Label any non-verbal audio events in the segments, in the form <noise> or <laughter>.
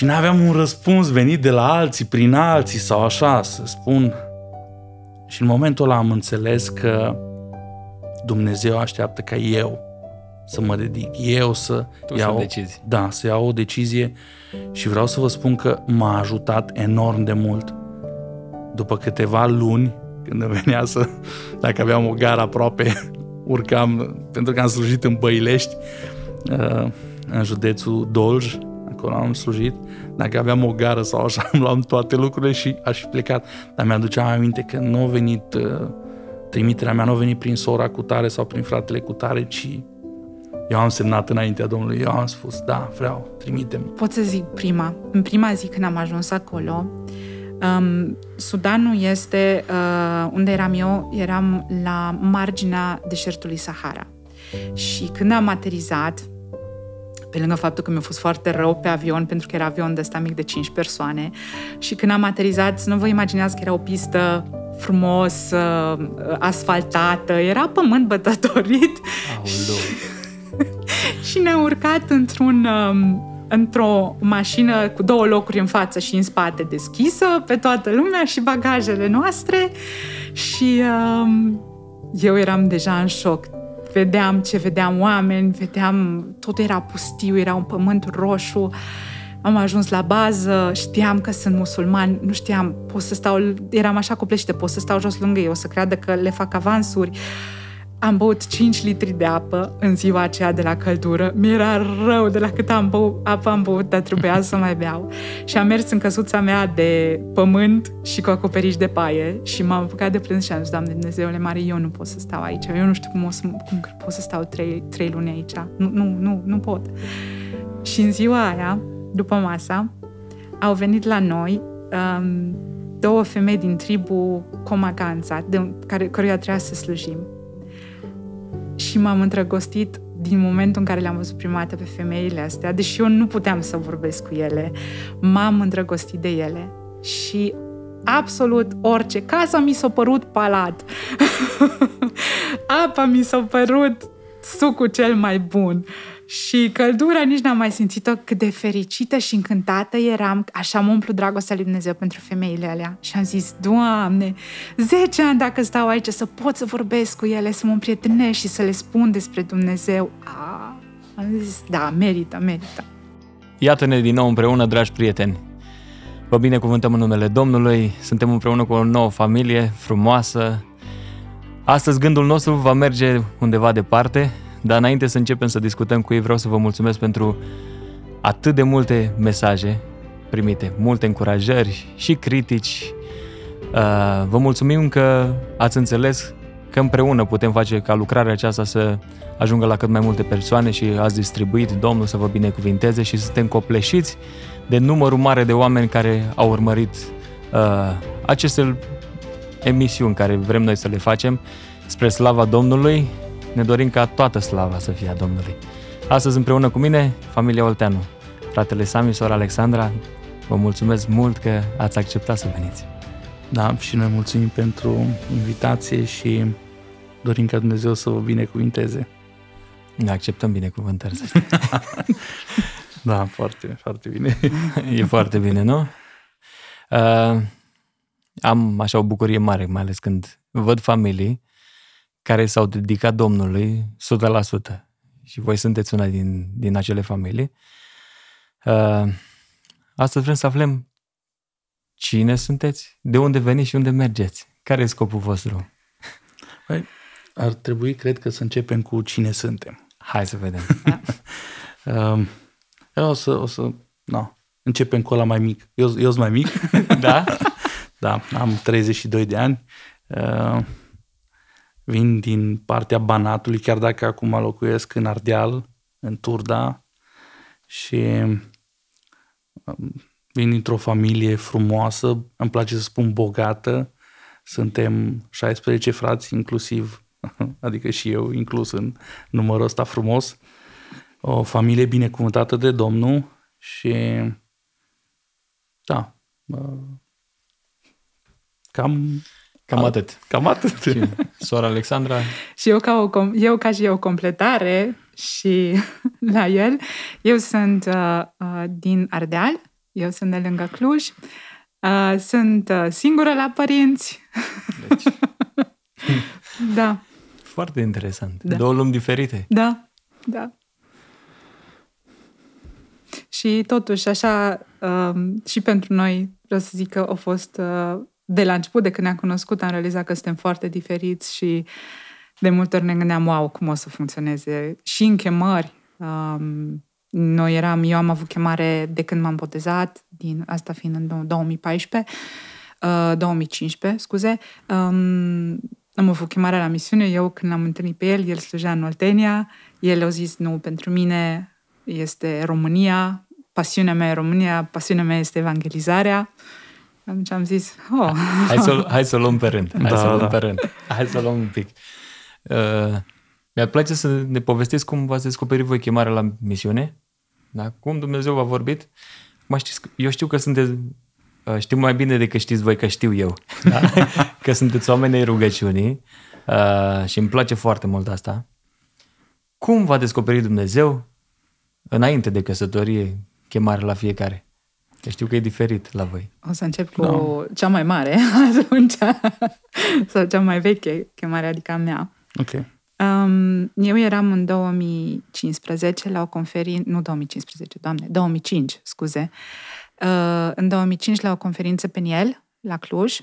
Și nu aveam un răspuns venit de la alții, prin alții sau așa, să spun. Și în momentul ăla am înțeles că Dumnezeu așteaptă ca eu să mă dedic, eu să tu iau, să decizi. Da, să iau o decizie și vreau să vă spun că m-a ajutat enorm de mult. După câteva luni, când venea să, dacă aveam o gară aproape, <laughs> urcam, pentru că am slujit în Băilești, uh, în județul Dolj, acolo, am slujit, dacă aveam o gară sau așa, <laughs> îmi luam toate lucrurile și aș fi plecat. Dar mi-aduceam aminte că nu a venit uh, trimiterea mea, nu a venit prin sora cu tare sau prin fratele cu tare, ci eu am semnat înaintea Domnului, eu am spus, da, vreau, trimitem. Pot să zic prima. În prima zi când am ajuns acolo, um, Sudanul este uh, unde eram eu, eram la marginea deșertului Sahara. Și când am aterizat, pe lângă faptul că mi-a fost foarte rău pe avion, pentru că era avion de ăsta mic de 5 persoane și când am aterizat, nu vă imaginați că era o pistă frumos, uh, asfaltată, era pământ bătătorit. Aoleu. <laughs> și ne a urcat într-un um, într-o mașină cu două locuri în față și în spate deschisă pe toată lumea și bagajele noastre și um, eu eram deja în șoc vedeam ce vedeam oameni, vedeam, tot era pustiu, era un pământ roșu. Am ajuns la bază, știam că sunt musulmani, nu știam, pot să stau, eram așa copleșită, pot să stau jos lângă ei, o să creadă că le fac avansuri. Uh, am băut 5 litri de apă în ziua aceea de la căldură. Mi-era rău de la cât am bă- apă am băut, dar trebuia să mai beau. Și am mers în căsuța mea de pământ și cu acoperiș de paie și m-am apucat de plâns și am zis, Doamne Dumnezeule mare, eu nu pot să stau aici. Eu nu știu cum, o să, cum pot să stau trei, trei luni aici. Nu, nu, nu, nu pot. Și în ziua aia, după masa, au venit la noi um, două femei din tribul Comaganza, de, care, căruia trebuia să slujim și m-am îndrăgostit din momentul în care le-am văzut prima dată pe femeile astea, deși eu nu puteam să vorbesc cu ele, m-am îndrăgostit de ele și absolut orice. Casa mi s-a părut palat. <laughs> Apa mi s-a părut sucul cel mai bun. Și căldura nici n-am mai simțit-o cât de fericită și încântată eram, așa mă umplu dragostea lui Dumnezeu pentru femeile alea. Și am zis, Doamne, 10 ani dacă stau aici să pot să vorbesc cu ele, să mă împrietenesc și să le spun despre Dumnezeu. A, am zis, da, merită, merită. Iată-ne din nou împreună, dragi prieteni. Vă binecuvântăm în numele Domnului, suntem împreună cu o nouă familie frumoasă. Astăzi gândul nostru va merge undeva departe, dar înainte să începem să discutăm cu ei, vreau să vă mulțumesc pentru atât de multe mesaje primite, multe încurajări și critici. Uh, vă mulțumim că ați înțeles că împreună putem face ca lucrarea aceasta să ajungă la cât mai multe persoane și ați distribuit, Domnul să vă binecuvinteze și suntem copleșiți de numărul mare de oameni care au urmărit uh, aceste emisiuni care vrem noi să le facem spre slava Domnului ne dorim ca toată slava să fie a Domnului. Astăzi împreună cu mine, familia Olteanu, fratele Sami, sora Alexandra, vă mulțumesc mult că ați acceptat să veniți. Da, și noi mulțumim pentru invitație și dorim ca Dumnezeu să vă binecuvinteze. Ne acceptăm binecuvântări, să <laughs> <laughs> da, foarte, foarte bine. <laughs> e foarte bine, nu? Uh, am așa o bucurie mare, mai ales când văd familii care s-au dedicat Domnului 100%. Și voi sunteți una din, din acele familii. Uh, astăzi vrem să aflăm cine sunteți, de unde veniți și unde mergeți. Care e scopul vostru? Păi, ar trebui, cred că, să începem cu cine suntem. Hai să vedem. <laughs> Um, eu o să, o să, no, începem cu ăla mai mic. Eu, eu sunt mai mic. da? <laughs> da, am 32 de ani. Uh, vin din partea Banatului, chiar dacă acum locuiesc în Ardeal, în Turda și um, vin dintr-o familie frumoasă, îmi place să spun bogată, suntem 16 frați inclusiv, <laughs> adică și eu inclus în numărul ăsta frumos, o familie binecuvântată de Domnul și da, cam Cam atât. Cam atât. Și sora Alexandra. și eu ca, o, eu ca și o completare și <laughs> la el, eu sunt uh, uh, din Ardeal, eu sunt de lângă Cluj, uh, sunt uh, singură la părinți. Deci. <laughs> da. Foarte interesant. Da. Două lumi diferite. Da, da. Și totuși, așa, uh, și pentru noi, vreau să zic că a fost uh, de la început, de când ne-am cunoscut, am realizat că suntem foarte diferiți și de multe ori ne gândeam, wow, cum o să funcționeze. Și în chemări, um, noi eram, eu am avut chemare de când m-am botezat, din asta fiind în 2014, uh, 2015, scuze, um, am avut chemare la misiune, eu când l-am întâlnit pe el, el slujea în Oltenia, el a zis, nu, pentru mine este România, pasiunea mea e România, pasiunea mea este evangelizarea. Uh, atunci am zis, oh. Hai să, hai să luăm pe rând. Da, hai da, să luăm da. pe rând. Hai să luăm un pic. Uh, mi-ar place să ne povestesc cum v-ați descoperit voi chemarea la misiune, da? cum Dumnezeu v-a vorbit. Mă știți, eu știu că sunteți, uh, știu mai bine decât știți voi că știu eu, da? <laughs> că sunteți oameni ai rugăciunii uh, și îmi place foarte mult asta. Cum v-a descoperit Dumnezeu înainte de căsătorie chemarea la fiecare? Că știu că e diferit la voi. O să încep cu da. cea mai mare <laughs> atunci, sau cea mai veche chemare, adică a mea. Ok. Um, eu eram în 2015 la o conferință, nu 2015, doamne, 2005, scuze, uh, în 2005 la o conferință pe Niel, la Cluj,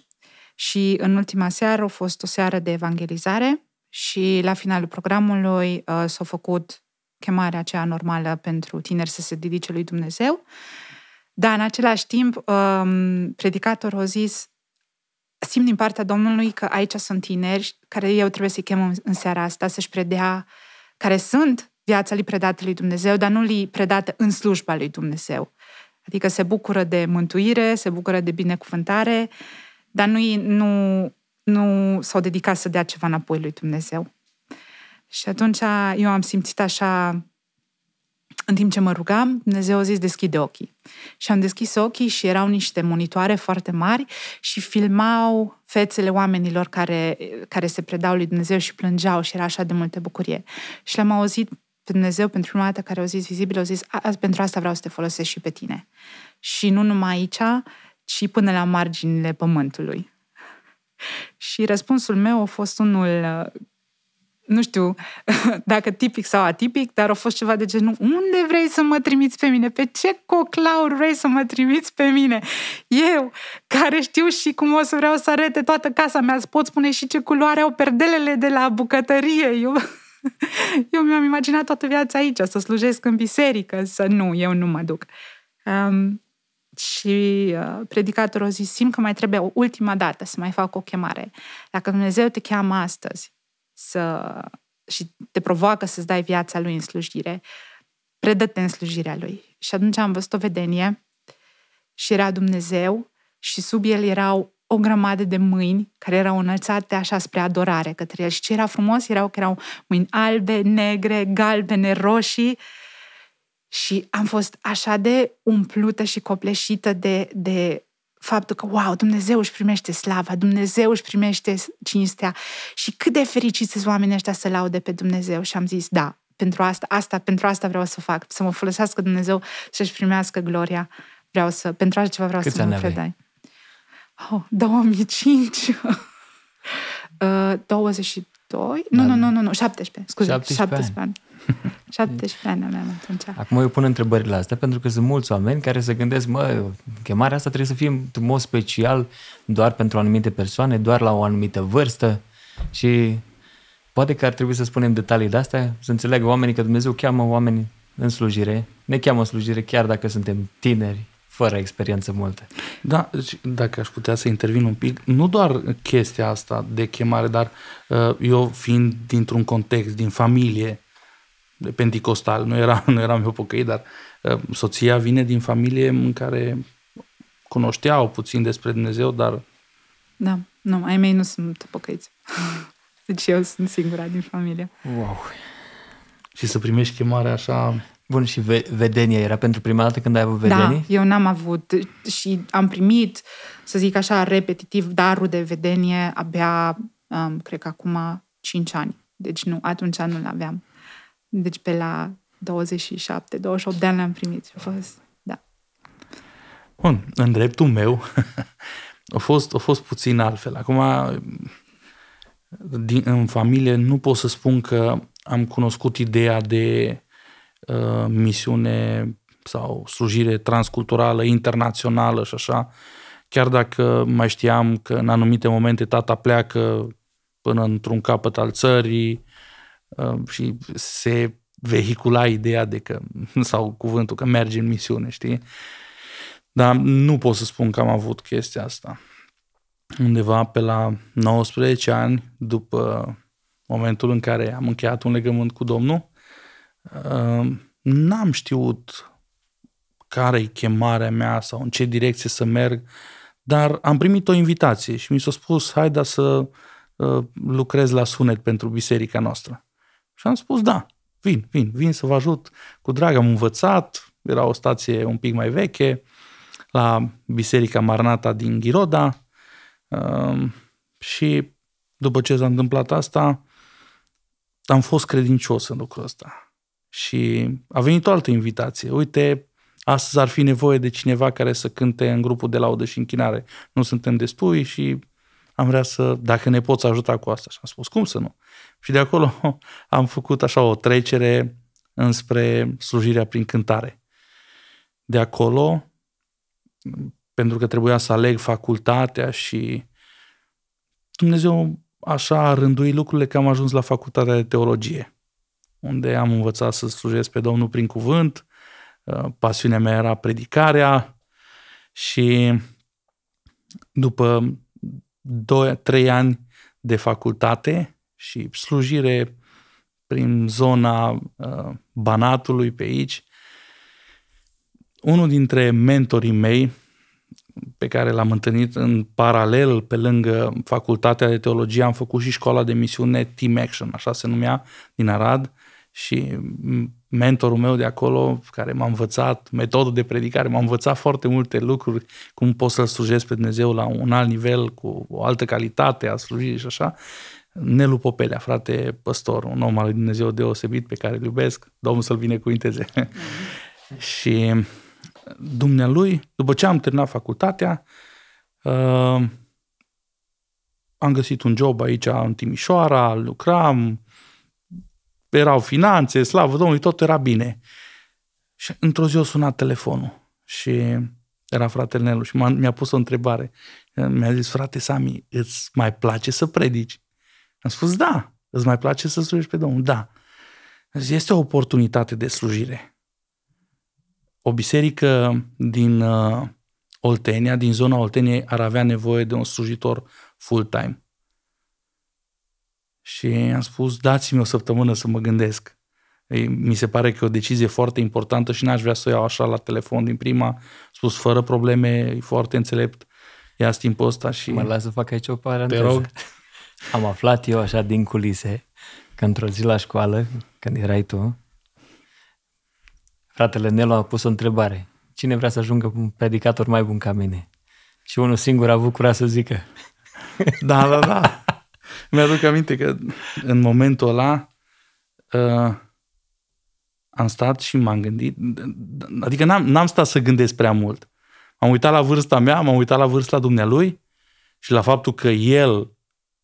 și în ultima seară a fost o seară de evangelizare și la finalul programului uh, s-a făcut chemarea aceea normală pentru tineri să se dedice lui Dumnezeu. Uh, dar în același timp, um, predicatorul a zis, simt din partea Domnului că aici sunt tineri care eu trebuie să-i chem în seara asta să-și predea care sunt viața lui predată lui Dumnezeu, dar nu li predată în slujba lui Dumnezeu. Adică se bucură de mântuire, se bucură de binecuvântare, dar nu, nu, nu s-au dedicat să dea ceva înapoi lui Dumnezeu. Și atunci eu am simțit așa în timp ce mă rugam, Dumnezeu a zis deschide ochii. Și am deschis ochii și erau niște monitoare foarte mari și filmau fețele oamenilor care, care se predau lui Dumnezeu și plângeau și era așa de multă bucurie. Și l-am auzit pe Dumnezeu pentru prima dată care au zis vizibil, au zis, pentru asta vreau să te folosesc și pe tine. Și nu numai aici, ci până la marginile pământului. <laughs> și răspunsul meu a fost unul nu știu <laughs> dacă tipic sau atipic, dar a fost ceva de genul unde vrei să mă trimiți pe mine? Pe ce coclaur vrei să mă trimiți pe mine? Eu, care știu și cum o să vreau să arete toată casa mea, îți pot spune și ce culoare au perdelele de la bucătărie. Eu, <laughs> eu mi-am imaginat toată viața aici, să slujesc în biserică, să nu, eu nu mă duc. Um, și uh, predicatorul a zis, simt că mai trebuie o ultima dată să mai fac o chemare. Dacă Dumnezeu te cheamă astăzi, să, și te provoacă să-ți dai viața lui în slujire, predă-te în slujirea lui. Și atunci am văzut o vedenie și era Dumnezeu și sub el erau o grămadă de mâini care erau înălțate așa spre adorare către el. Și ce era frumos erau că erau mâini albe, negre, galbene, roșii și am fost așa de umplută și copleșită de, de faptul că, wow, Dumnezeu își primește slava, Dumnezeu își primește cinstea și cât de fericiți sunt oamenii ăștia să laude pe Dumnezeu. Și am zis, da, pentru asta, asta, pentru asta vreau să fac, să mă folosească Dumnezeu să-și primească gloria. Vreau să, pentru așa ceva vreau Câți să mă predai. Oh, 2005. <laughs> uh, 22? Da. Nu, nu, nu, nu, nu, 17, scuze, 17, 17 ani. ani. 17 <laughs> ani aveam atunci. Acum eu pun întrebările astea pentru că sunt mulți oameni care se gândesc, mă, chemarea asta trebuie să fie în mod special doar pentru anumite persoane, doar la o anumită vârstă și poate că ar trebui să spunem detalii de astea, să înțeleagă oamenii că Dumnezeu cheamă oamenii în slujire, ne cheamă în slujire chiar dacă suntem tineri, fără experiență multă. Da, dacă aș putea să intervin un pic, nu doar chestia asta de chemare, dar uh, eu fiind dintr-un context, din familie, de pentecostal, nu, era, <laughs> nu eram eu pocăit, dar ă, soția vine din familie în care cunoșteau puțin despre Dumnezeu, dar... Da, nu, ai mei nu sunt pocăiți. <laughs> Deci eu sunt singura din familie. Wow! Și să primești chemarea așa... Bun, și ve- vedenia era pentru prima dată când ai avut vedenii? Da, eu n-am avut și am primit, să zic așa, repetitiv, darul de vedenie abia, um, cred că acum 5 ani. Deci nu, atunci nu l-aveam. Deci pe la 27-28 de ani le am primit și a fost, da. Bun, în dreptul meu <laughs> a fost, a fost puțin altfel. Acum, din, în familie nu pot să spun că am cunoscut ideea de uh, misiune sau slujire transculturală, internațională și așa, chiar dacă mai știam că în anumite momente tata pleacă până într-un capăt al țării, și se vehicula ideea de că, <laughs> sau cuvântul că merge în misiune, știi? Dar nu pot să spun că am avut chestia asta. Undeva pe la 19 ani, după momentul în care am încheiat un legământ cu Domnul, n-am știut care e chemarea mea sau în ce direcție să merg, dar am primit o invitație și mi s-a spus, haida să uh, lucrez la sunet pentru biserica noastră. Și am spus, da, vin, vin, vin să vă ajut. Cu drag am învățat, era o stație un pic mai veche, la Biserica Marnata din Ghiroda ehm, și după ce s-a întâmplat asta, am fost credincios în lucrul ăsta. Și a venit o altă invitație. Uite, astăzi ar fi nevoie de cineva care să cânte în grupul de laudă și închinare. Nu suntem destui și am vrea să, dacă ne poți ajuta cu asta. Și am spus, cum să nu? Și de acolo <laughs> am făcut așa o trecere înspre slujirea prin cântare. De acolo, pentru că trebuia să aleg facultatea și Dumnezeu așa a rânduit lucrurile că am ajuns la facultatea de teologie, unde am învățat să slujesc pe Domnul prin cuvânt, uh, pasiunea mea era predicarea și după 2-3 ani de facultate și slujire prin zona uh, Banatului pe aici. Unul dintre mentorii mei, pe care l-am întâlnit în paralel pe lângă facultatea de teologie, am făcut și școala de misiune Team Action, așa se numea, din Arad și mentorul meu de acolo, care m-a învățat, metodul de predicare, m-a învățat foarte multe lucruri, cum pot să-L slujesc pe Dumnezeu la un alt nivel, cu o altă calitate a slujirii și așa, Nelu Popelea, frate păstor, un om al lui Dumnezeu deosebit pe care îl iubesc, Domnul să-l binecuvinteze. Mm-hmm. <laughs> și dumnealui, după ce am terminat facultatea, uh, am găsit un job aici în Timișoara, lucram, erau finanțe, slavă Domnului, tot era bine. Și într-o zi o sunat telefonul și era fratele Nelu și mi-a pus o întrebare. Mi-a zis, frate Sami, îți mai place să predici? Am spus, da, îți mai place să slujești pe Domnul? Da. Zis, este o oportunitate de slujire. O biserică din uh, Oltenia, din zona Olteniei, ar avea nevoie de un slujitor full-time. Și am spus, dați-mi o săptămână să mă gândesc. Mi se pare că e o decizie foarte importantă și n-aș vrea să o iau așa la telefon din prima. Am spus, fără probleme, e foarte înțelept. Ia timpul ăsta și... Mă las să fac aici o paranteză. Te rog. <laughs> Am aflat eu așa din culise că într-o zi la școală, când erai tu, fratele Nelu a pus o întrebare. Cine vrea să ajungă un predicator mai bun ca mine? Și unul singur a avut curaj să zică. Da, da, da. Mi-aduc aminte că în momentul ăla uh, am stat și m-am gândit, adică n-am, n-am stat să gândesc prea mult. am uitat la vârsta mea, m-am uitat la vârsta dumnealui și la faptul că el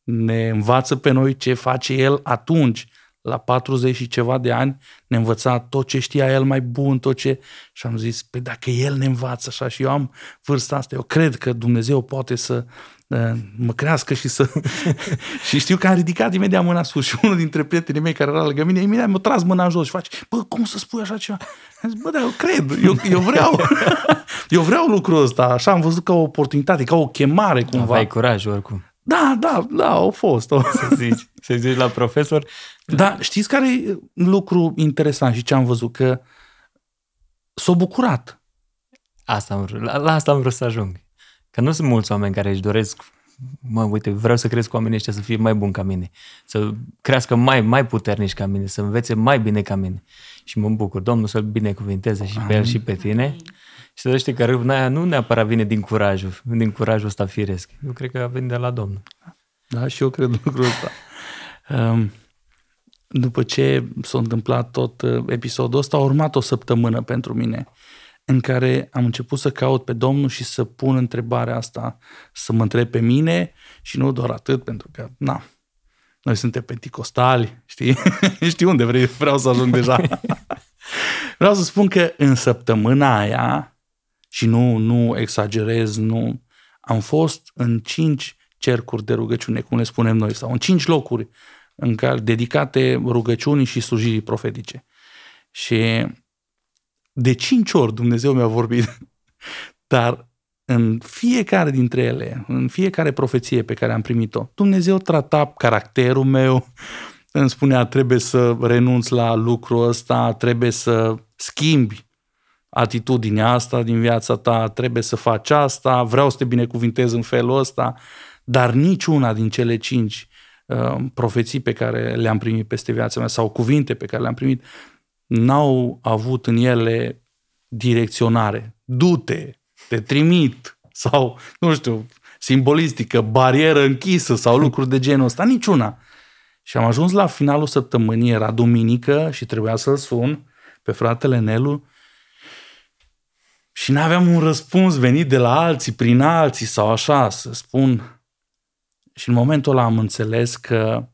ne învață pe noi ce face el atunci, la 40 și ceva de ani, ne învăța tot ce știa el mai bun, tot ce... Și am zis, pe păi dacă el ne învață așa și eu am vârsta asta, eu cred că Dumnezeu poate să uh, mă crească și să... <laughs> și știu că am ridicat imediat mâna sus și unul dintre prietenii mei care era lângă mine, imediat mi-a tras mâna în jos și face, bă, cum să spui așa ceva? Am zis, bă, dar eu cred, eu, eu vreau, <laughs> eu vreau lucrul ăsta, așa am văzut ca o oportunitate, ca o chemare cumva. Aveai curaj oricum. Da, da, da, au fost. O. Să zici, să zici la profesor. Da, știți care e lucru interesant și ce am văzut? Că s-au bucurat. Asta am, la, la asta am vrut să ajung. Că nu sunt mulți oameni care își doresc mă, uite, vreau să cresc cu oamenii ăștia să fie mai buni ca mine, să crească mai, mai puternici ca mine, să învețe mai bine ca mine. Și mă bucur, Domnul să-l binecuvinteze și pe el și pe tine. Și să știi că râvna aia nu neapărat vine din curajul, din curajul ăsta firesc. Eu cred că vine de la Domnul. Da, și eu cred lucrul ăsta. Ehm, după ce s-a întâmplat tot uh, episodul ăsta, a urmat o săptămână pentru mine în care am început să caut pe Domnul și să pun întrebarea asta, să mă întreb pe mine și nu doar atât, pentru că, na, noi suntem penticostali, știi? <laughs> știi unde vrei, vreau să ajung deja. <laughs> vreau să spun că în săptămâna aia și nu, nu exagerez, nu. Am fost în cinci cercuri de rugăciune, cum le spunem noi, sau în cinci locuri în care, dedicate rugăciunii și slujirii profetice. Și de cinci ori Dumnezeu mi-a vorbit, <laughs> dar în fiecare dintre ele, în fiecare profeție pe care am primit-o, Dumnezeu trata caracterul meu, <laughs> îmi spunea trebuie să renunți la lucrul ăsta, trebuie să schimbi atitudinea asta din viața ta, trebuie să faci asta, vreau să te binecuvintez în felul ăsta, dar niciuna din cele cinci uh, profeții pe care le-am primit peste viața mea sau cuvinte pe care le-am primit, n-au avut în ele direcționare. Du-te, te trimit sau, nu știu, simbolistică, barieră închisă sau lucruri de genul ăsta, niciuna. Și am ajuns la finalul săptămânii, era duminică și trebuia să-l sun pe fratele Nelu și nu aveam un răspuns venit de la alții, prin alții sau așa, să spun. Și în momentul ăla am înțeles că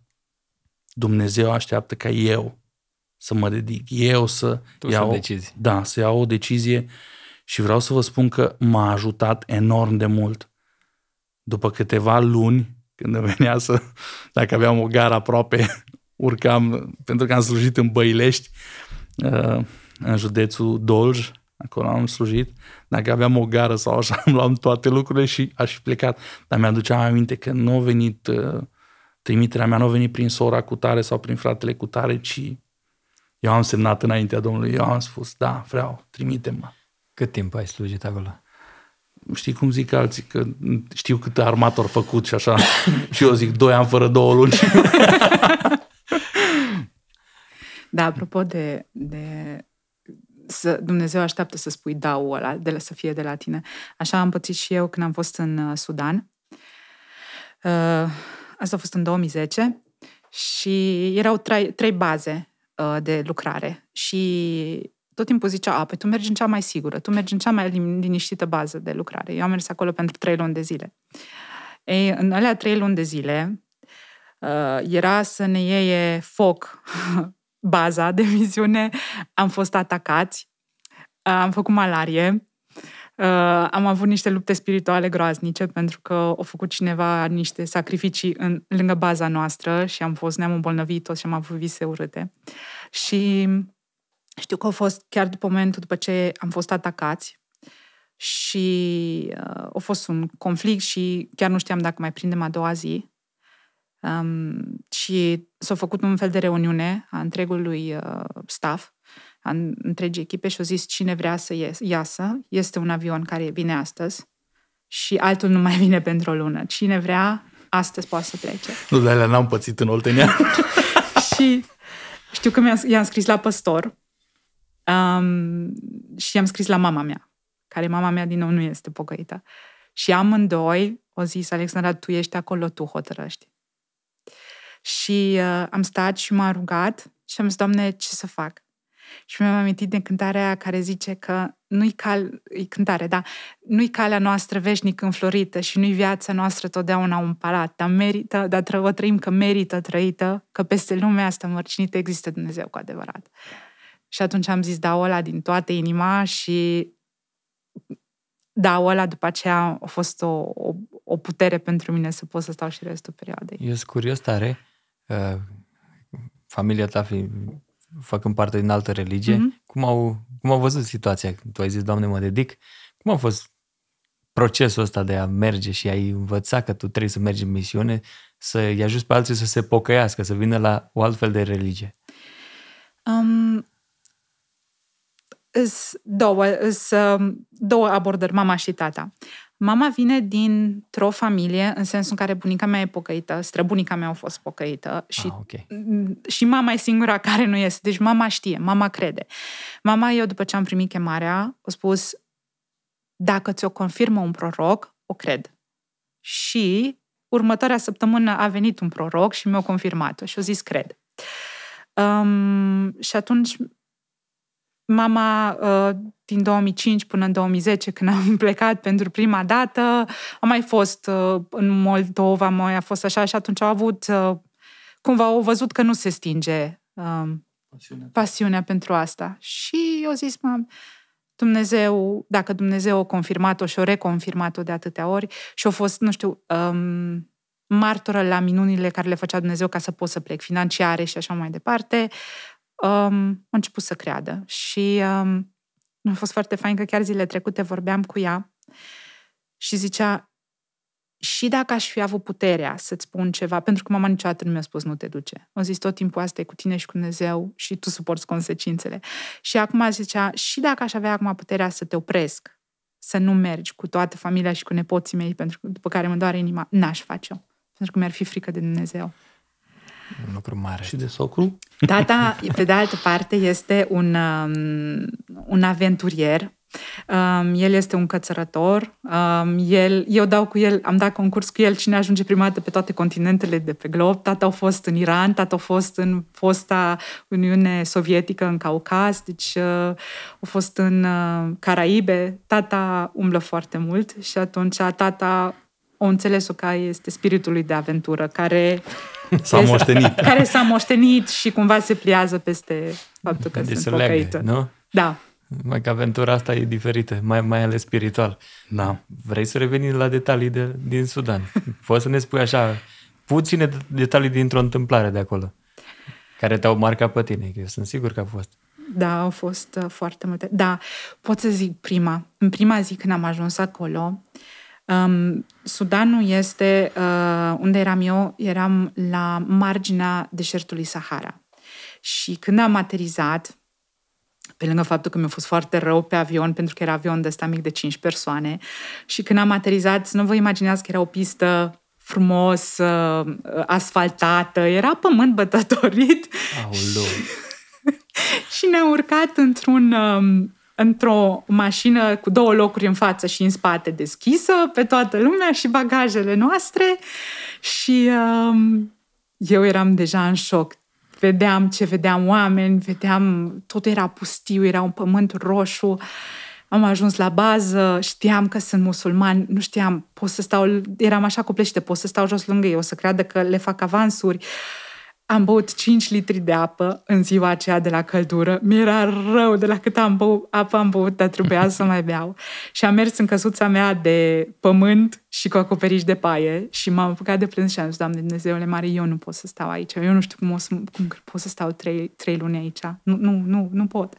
Dumnezeu așteaptă ca eu să mă dedic, eu să tu iau, să decizi. Da, să iau o decizie și vreau să vă spun că m-a ajutat enorm de mult. După câteva luni, când venea să, dacă aveam o gară aproape, <laughs> urcam, pentru că am slujit în Băilești, uh, în județul Dolj, Acolo am slujit. Dacă aveam o gară sau așa, îmi <laughs> luam toate lucrurile și aș fi plecat. Dar mi-aduceam aminte că nu a venit uh, trimiterea mea, nu a venit prin sora cu tare sau prin fratele cu tare, ci eu am semnat înaintea Domnului, eu am spus, da, vreau, trimite-mă. Cât timp ai slujit acolo? Știi cum zic alții, că știu câte armator făcut și așa. <coughs> și eu zic, doi ani fără două luni. <laughs> Da, apropo de, de să, Dumnezeu așteaptă să spui da ăla, de la, să fie de la tine. Așa am pățit și eu când am fost în uh, Sudan. Uh, asta a fost în 2010 și erau trei, trei baze uh, de lucrare și tot timpul zicea, a, păi tu mergi în cea mai sigură, tu mergi în cea mai liniștită bază de lucrare. Eu am mers acolo pentru trei luni de zile. Ei, în alea trei luni de zile uh, era să ne ieie foc <laughs> baza de misiune, am fost atacați, am făcut malarie, am avut niște lupte spirituale groaznice pentru că au făcut cineva niște sacrificii în, lângă baza noastră și am fost, neam îmbolnăvit toți și am avut vise urâte. Și știu că a fost chiar după momentul după ce am fost atacați și uh, a fost un conflict și chiar nu știam dacă mai prindem a doua zi Um, și s-a făcut un fel de reuniune a întregului uh, staff, a întregii echipe și au zis cine vrea să ies, iasă. Este un avion care vine astăzi și altul nu mai vine pentru o lună. Cine vrea, astăzi poate să plece. Nu, dar n-am pățit în Oltenia. <laughs> și știu că i-am scris la păstor um, și i-am scris la mama mea, care mama mea din nou nu este pocăită. Și amândoi o zis, Alexandra, tu ești acolo, tu hotărăști. Și uh, am stat și m-am rugat și am zis, Doamne, ce să fac? Și mi-am amintit de cântarea care zice că nu-i cal, e cântare, da, nu-i calea noastră veșnic înflorită și nu-i viața noastră totdeauna un palat, dar merită, dar tră, o trăim că merită trăită, că peste lumea asta mărcinită există Dumnezeu cu adevărat. Și atunci am zis da ăla din toată inima și da ăla după aceea a fost o, o, o putere pentru mine să pot să stau și restul perioadei. Eu sunt curios tare Uh, familia ta fi, făcând parte din altă religie, mm-hmm. cum, au, cum au văzut situația? Tu ai zis, Doamne, mă dedic. Cum a fost procesul ăsta de a merge și ai învăța că tu trebuie să mergi în misiune, să-i ajuți pe alții să se pocăiască, să vină la o altfel de religie? Um, două, um, două abordări, mama și tata. Mama vine dintr-o familie, în sensul în care bunica mea e pocăită, străbunica mea a fost pocăită și, ah, okay. și mama e singura <laughs> care nu este. Deci mama știe, mama crede. Mama, eu după ce am primit chemarea, a spus, dacă ți-o confirmă un proroc, o cred. Și următoarea săptămână a venit un proroc și mi-a confirmat-o și a zis, cred. Um, și atunci mama uh, din 2005 până în 2010, când am <laughs> plecat pentru prima dată, am mai fost uh, în Moldova, mai a fost așa și atunci au avut, uh, cumva au văzut că nu se stinge um, pasiunea, pasiunea pentru asta. Și eu zis, mă, Dumnezeu, dacă Dumnezeu a confirmat-o și a reconfirmat-o de atâtea ori și a fost, nu știu, um, martoră la minunile care le făcea Dumnezeu ca să pot să plec, financiare și așa mai departe, uh, um, a început să creadă și um, a fost foarte fain că chiar zilele trecute vorbeam cu ea și zicea și dacă aș fi avut puterea să-ți spun ceva, pentru că mama niciodată nu mi-a spus nu te duce. Am zis tot timpul asta e cu tine și cu Dumnezeu și tu suporți consecințele. Și acum zicea, și dacă aș avea acum puterea să te opresc, să nu mergi cu toată familia și cu nepoții mei, pentru că după care mă doare inima, n-aș face-o. Pentru că mi-ar fi frică de Dumnezeu. Un lucru mare. Și de socru? Tata, da, da, pe de altă parte, este un, um, un aventurier. Um, el este un cățărător. Um, el, eu dau cu el, am dat concurs cu el cine ajunge prima dată pe toate continentele de pe glob. Tata a fost în Iran, tata a fost în fosta Uniune Sovietică, în Caucas, deci uh, a fost în uh, Caraibe. Tata umblă foarte mult și atunci tata o înțeles-o ca este lui de aventură, care s-a moștenit. <laughs> care s-a moștenit și cumva se pliază peste faptul că de sunt pocăită. Nu? Da. Mai că aventura asta e diferită, mai, mai ales spiritual. Da. Vrei să reveni la detalii de, din Sudan? Poți să ne spui așa puține detalii dintr-o întâmplare de acolo care te-au marcat pe tine, că eu sunt sigur că a fost. Da, au fost uh, foarte multe. Da, pot să zic prima. În prima zi când am ajuns acolo, uh, Um, Sudanul este, uh, unde eram eu, eram la marginea deșertului Sahara. Și când am aterizat, pe lângă faptul că mi-a fost foarte rău pe avion, pentru că era avion de ăsta mic de 5 persoane, și când am aterizat, nu vă imaginați că era o pistă frumos, uh, uh asfaltată, era pământ bătătorit. Aulă. <laughs> și ne a urcat într-un um, într-o mașină cu două locuri în față și în spate deschisă pe toată lumea și bagajele noastre și um, eu eram deja în șoc. Vedeam ce vedeam oameni, vedeam, tot era pustiu, era un pământ roșu. Am ajuns la bază, știam că sunt musulmani, nu știam, pot să stau, eram așa copleșită, pot să stau jos lângă ei, o să creadă că le fac avansuri. Uh, am băut 5 litri de apă în ziua aceea de la căldură. Mi-era rău de la cât am băut, apă am băut, dar trebuia să mai beau. Și am mers în căsuța mea de pământ și cu acoperiș de paie și m-am apucat de plâns și am zis, Doamne Dumnezeule mare, eu nu pot să stau aici. Eu nu știu cum, o să, cum pot să stau trei, trei luni aici. Nu, nu, nu, nu pot.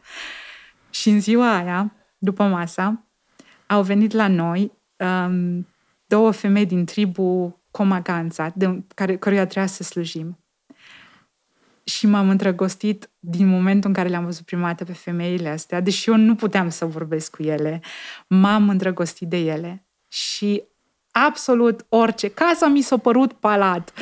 Și în ziua aia, după masa, au venit la noi um, două femei din tribul Comaganza, de, care, căruia trebuia să slujim și m-am îndrăgostit din momentul în care le-am văzut prima dată pe femeile astea, deși eu nu puteam să vorbesc cu ele, m-am îndrăgostit de ele și absolut orice. Casa mi s-a părut palat.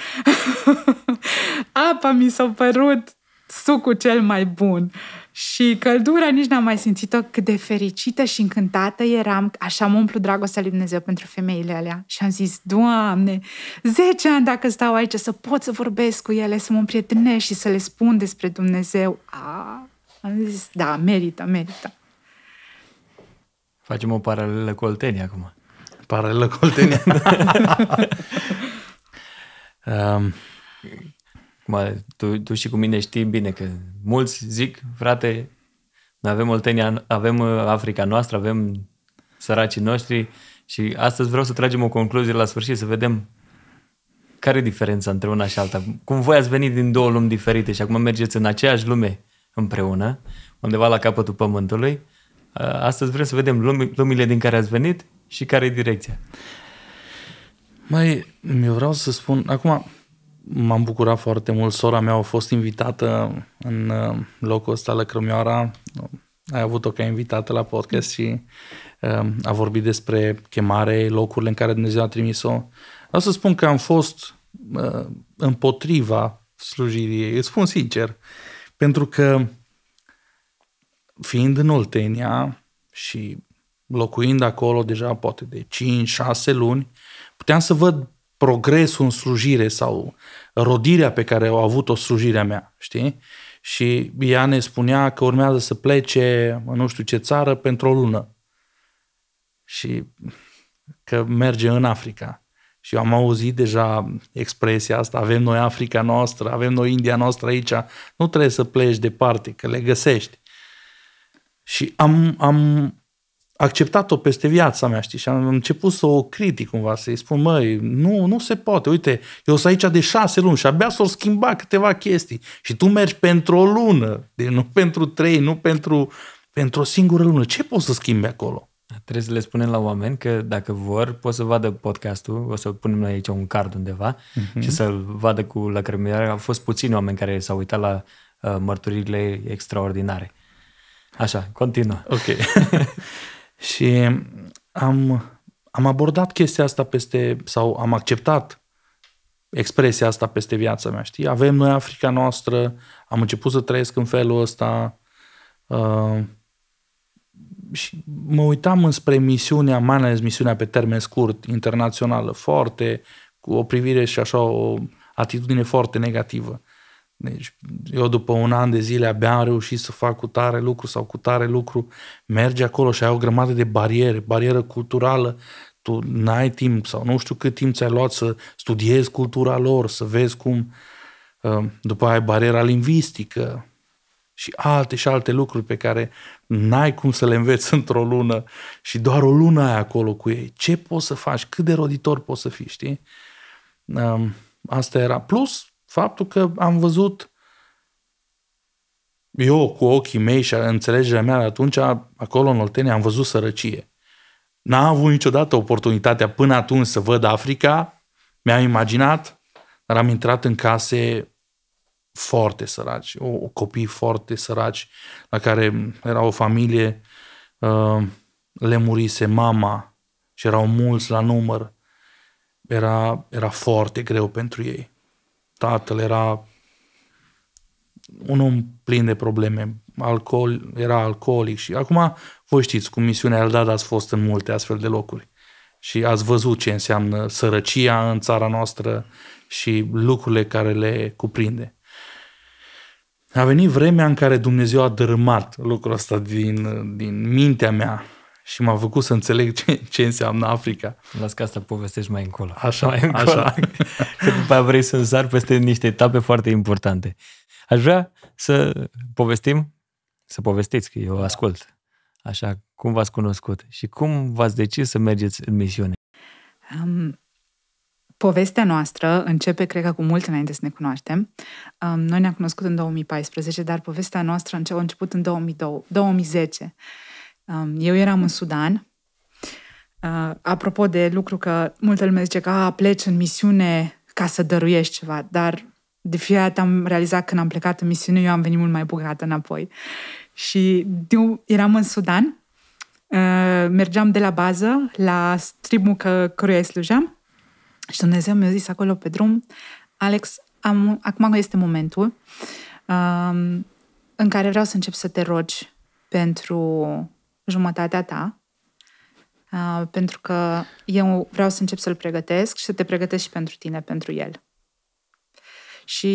<laughs> Apa mi s-a părut sucul cel mai bun. Și căldura nici n-am mai simțit-o cât de fericită și încântată eram. Așa mă umplu dragostea lui Dumnezeu pentru femeile alea. Și am zis, Doamne, 10 ani dacă stau aici să pot să vorbesc cu ele, să mă împrietenesc și să le spun despre Dumnezeu. A, am zis, da, merită, merită. Facem o paralelă cu Oltenia acum. Paralelă cu Oltenia, da. <laughs> <laughs> um, Acum, tu, tu și cu mine știi bine că mulți zic, frate, noi avem Oltenia, avem uh, Africa noastră, avem săracii noștri și astăzi vreau să tragem o concluzie la sfârșit, să vedem care e diferența între una și alta. Cum voi ați venit din două lumi diferite și acum mergeți în aceeași lume împreună, undeva la capătul pământului, uh, astăzi vrem să vedem lumi, lumile din care ați venit și care e direcția. Mai, eu vreau să spun, acum, m-am bucurat foarte mult. Sora mea a fost invitată în uh, locul ăsta la Crămioara. Ai avut-o ca invitată la podcast și uh, a vorbit despre chemare, locurile în care Dumnezeu a trimis-o. Vreau să spun că am fost uh, împotriva slujirii ei, îți spun sincer, pentru că fiind în Oltenia și locuind acolo deja poate de 5-6 luni, puteam să văd progresul în slujire sau rodirea pe care au avut-o slujirea mea, știi? Și ea ne spunea că urmează să plece în nu știu ce țară pentru o lună și că merge în Africa. Și eu am auzit deja expresia asta, avem noi Africa noastră, avem noi India noastră aici, nu trebuie să pleci departe, că le găsești. Și am, am, acceptat-o peste viața mea, știi, și am început să o critic cumva, să-i spun, măi, nu, nu se poate, uite, eu sunt aici de șase luni și abia s-au schimbat câteva chestii și tu mergi pentru o lună, de, nu pentru trei, nu pentru, pentru o singură lună, ce poți să schimbi acolo? Trebuie să le spunem la oameni că dacă vor pot să vadă podcastul, o să punem noi aici un card undeva uh-huh. și să-l vadă cu lacrimiare. Au fost puțini oameni care s-au uitat la uh, mărturile extraordinare. Așa, continuă. Ok. <laughs> Și am, am abordat chestia asta peste, sau am acceptat expresia asta peste viața mea, știi? Avem noi Africa noastră, am început să trăiesc în felul ăsta uh, și mă uitam înspre misiunea, mai ales misiunea pe termen scurt, internațională, foarte, cu o privire și așa o atitudine foarte negativă. Deci eu după un an de zile abia am reușit să fac cu tare lucru sau cu tare lucru. Mergi acolo și ai o grămadă de bariere, barieră culturală, tu n-ai timp sau nu știu cât timp ți-ai luat să studiezi cultura lor, să vezi cum uh, după aia ai bariera lingvistică și alte și alte lucruri pe care n-ai cum să le înveți <laughs> într-o lună și doar o lună ai acolo cu ei. Ce poți să faci? Cât de roditor poți să fii, știi? Um, asta era. Plus, faptul că am văzut eu cu ochii mei și înțelegerea mea atunci, acolo în Oltenia, am văzut sărăcie. N-am avut niciodată oportunitatea până atunci să văd Africa, mi-am imaginat, dar am intrat în case foarte săraci, o, o copii foarte săraci, la care era o familie, uh, le murise mama și erau mulți la număr, era, era foarte greu pentru ei tatăl era un om plin de probleme, alcool, era alcoolic și acum voi știți, cu misiunea Eldad ați fost în multe astfel de locuri și ați văzut ce înseamnă sărăcia în țara noastră și lucrurile care le cuprinde. A venit vremea în care Dumnezeu a dărâmat lucrul ăsta din, din mintea mea și m-a făcut să înțeleg ce, ce înseamnă Africa. Las că asta povestești mai încolo. Așa, mai încolo. așa. <laughs> Că după aia vrei să sar peste niște etape foarte importante. Aș vrea să povestim, să povestiți, că eu da. ascult. Așa, cum v-ați cunoscut și cum v-ați decis să mergeți în misiune? Um, povestea noastră începe, cred că, cu mult înainte să ne cunoaștem. Um, noi ne-am cunoscut în 2014, dar povestea noastră a început în 2002, 2010. Eu eram în Sudan. Apropo de lucru că multă lume zice că a, pleci în misiune ca să dăruiești ceva, dar de fiecare dată am realizat că, când am plecat în misiune, eu am venit mult mai bogată înapoi. Și eu eram în Sudan, mergeam de la bază la tribul că, căruia îi slujeam și Dumnezeu mi-a zis acolo pe drum, Alex, am, acum este momentul um, în care vreau să încep să te rogi pentru jumătatea ta, uh, pentru că eu vreau să încep să-l pregătesc și să te pregătesc și pentru tine, pentru el. Și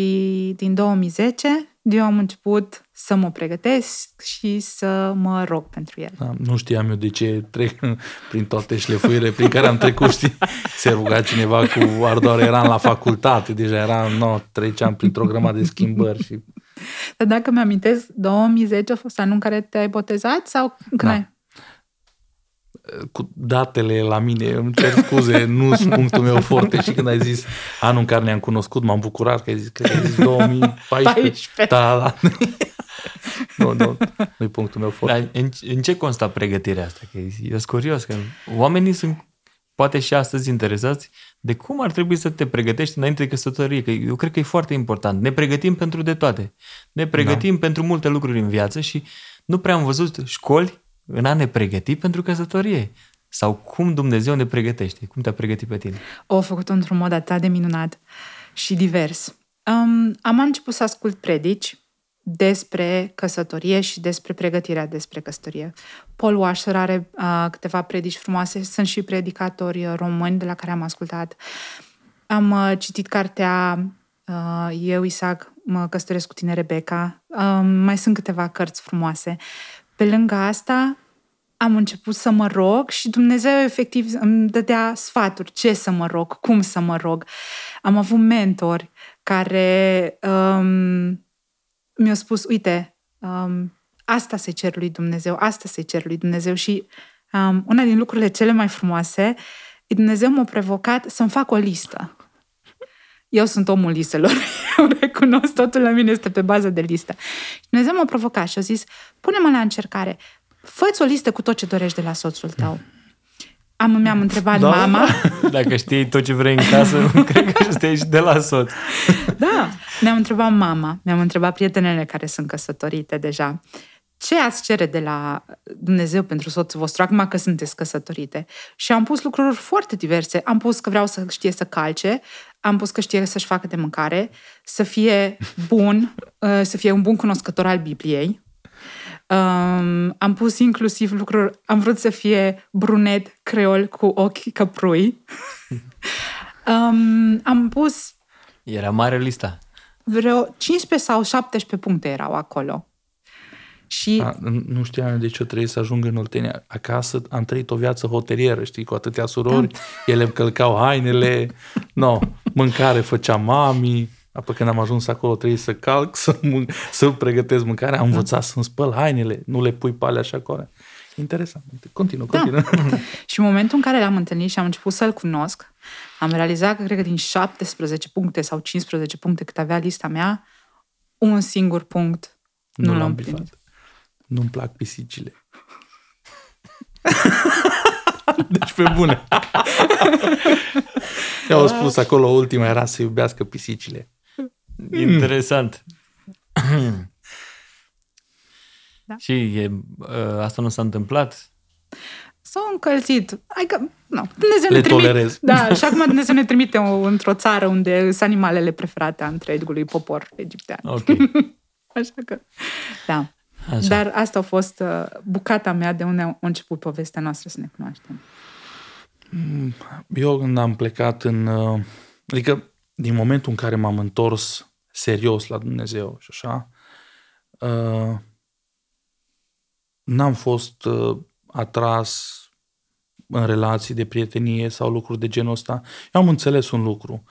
din 2010 eu am început să mă pregătesc și să mă rog pentru el. Da, nu știam eu de ce trec <laughs> prin toate șlefuirile prin care am trecut, știi? Se ruga cineva cu ardoare, eram la facultate, deja eram, no, treceam printr-o grămadă de schimbări și dar dacă mi-amintesc, 2010 a fost anul în care te-ai botezat sau când da. ai? Cu datele la mine, îmi cer scuze, nu sunt punctul meu foarte și când ai zis anul în care ne-am cunoscut, m-am bucurat că ai zis, că ai zis 2014. Da, da. <laughs> nu, nu, nu-i punctul meu foarte. Dar în, în ce consta pregătirea asta? Că eu sunt curios, că oamenii sunt poate și astăzi interesați de cum ar trebui să te pregătești înainte de căsătorie, că eu cred că e foarte important. Ne pregătim pentru de toate. Ne pregătim da. pentru multe lucruri în viață și nu prea am văzut școli în a ne pregăti pentru căsătorie. Sau cum Dumnezeu ne pregătește, cum te-a pregătit pe tine. O făcut într-un mod atât de minunat și divers. Um, am început să ascult predici despre căsătorie și despre pregătirea despre căsătorie. Paul Washer are uh, câteva predici frumoase, sunt și predicatori uh, români de la care am ascultat. Am uh, citit cartea uh, Eu, Isaac, mă căsătoresc cu tine, Rebecca. Uh, mai sunt câteva cărți frumoase. Pe lângă asta, am început să mă rog și Dumnezeu efectiv îmi dădea sfaturi, ce să mă rog, cum să mă rog. Am avut mentori care Uh, mi-a spus, uite, um, asta se cer lui Dumnezeu, asta se cer lui Dumnezeu și um, una din lucrurile cele mai frumoase, Dumnezeu m-a provocat să-mi fac o listă. Eu sunt omul listelor, <laughs> eu recunosc, totul la mine este pe bază de listă. Dumnezeu m-a provocat și a zis, pune-mă la încercare, fă o listă cu tot ce dorești de la soțul tău. Am, mi-am întrebat da? mama. <laughs> Dacă știi tot ce vrei în casă, <laughs> cred că știi și de la soț. Da ne am întrebat mama, ne am întrebat prietenele care sunt căsătorite deja. Ce ați cere de la Dumnezeu pentru soțul vostru acum că sunteți căsătorite? Și am pus lucruri foarte diverse. Am pus că vreau să știe să calce, am pus că știe să-și facă de mâncare, să fie bun, <laughs> uh, să fie un bun cunoscător al Bibliei. Um, am pus inclusiv lucruri, am vrut să fie brunet, creol, cu ochi căprui. <laughs> um, am pus... Era mare lista vreo 15 sau 17 puncte erau acolo. Și... A, nu știam de ce trebuie să ajung în Oltenia. Acasă am trăit o viață hotelieră, știi, cu atâtea surori. Da. Ele îmi călcau hainele, no, mâncare făcea mami. Apoi când am ajuns acolo trebuie să calc, <laughs> să, mânc, să pregătesc mâncarea. Am da. învățat da. să-mi spăl hainele, nu le pui pale așa acolo. Interesant. Continuă, continuă. Da. <laughs> și în momentul în care l-am întâlnit și am început să-l cunosc, am realizat că cred că din 17 puncte sau 15 puncte cât avea lista mea, un singur punct nu, nu l-am primit. Nu-mi plac pisicile. <laughs> deci pe bune. Eu au ah. spus acolo, ultima era să iubească pisicile. Hmm. Interesant. da. Și e, ă, asta nu s-a întâmplat? s-au încălzit. Adică, nu, Dumnezeu Le ne trimite. Tolerez. Da, și acum Dumnezeu ne trimite o, într-o țară unde sunt animalele preferate a întregului popor egiptean. Ok. <laughs> Așa că, da. Așa. Dar asta a fost uh, bucata mea de unde a început povestea noastră să ne cunoaștem. Mm, eu când am plecat în... Uh, adică din momentul în care m-am întors serios la Dumnezeu și așa, uh, n-am fost atras în relații de prietenie sau lucruri de genul ăsta, eu am înțeles un lucru.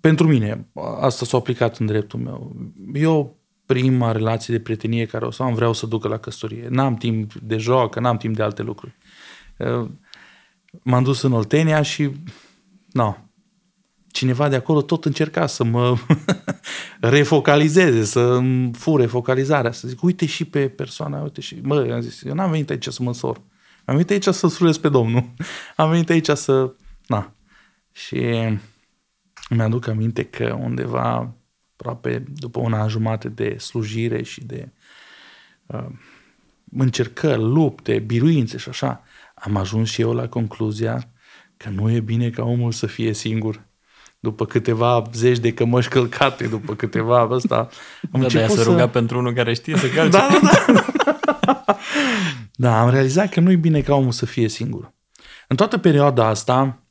Pentru mine, asta s-a aplicat în dreptul meu. Eu prima relație de prietenie care o să am vreau să ducă la căsătorie. N-am timp de joacă, n-am timp de alte lucruri. M-am dus în Oltenia și, nu, no, cineva de acolo tot încerca să mă <laughs> refocalizeze, să îmi fure focalizarea, să zic, uite și pe persoana, uite și, mă, am zis, eu n-am venit aici să mă însor. Am venit aici să surez pe Domnul. Am venit aici să... Na. Și mi-aduc aminte că undeva aproape după una jumate de slujire și de uh, încercări, lupte, biruințe și așa, am ajuns și eu la concluzia că nu e bine ca omul să fie singur. După câteva zeci de cămăși călcate, după câteva ăsta... Am da, început să... să... ruga pentru unul care știe să <laughs> calce. da, da, da da, am realizat că nu-i bine ca omul să fie singur. În toată perioada asta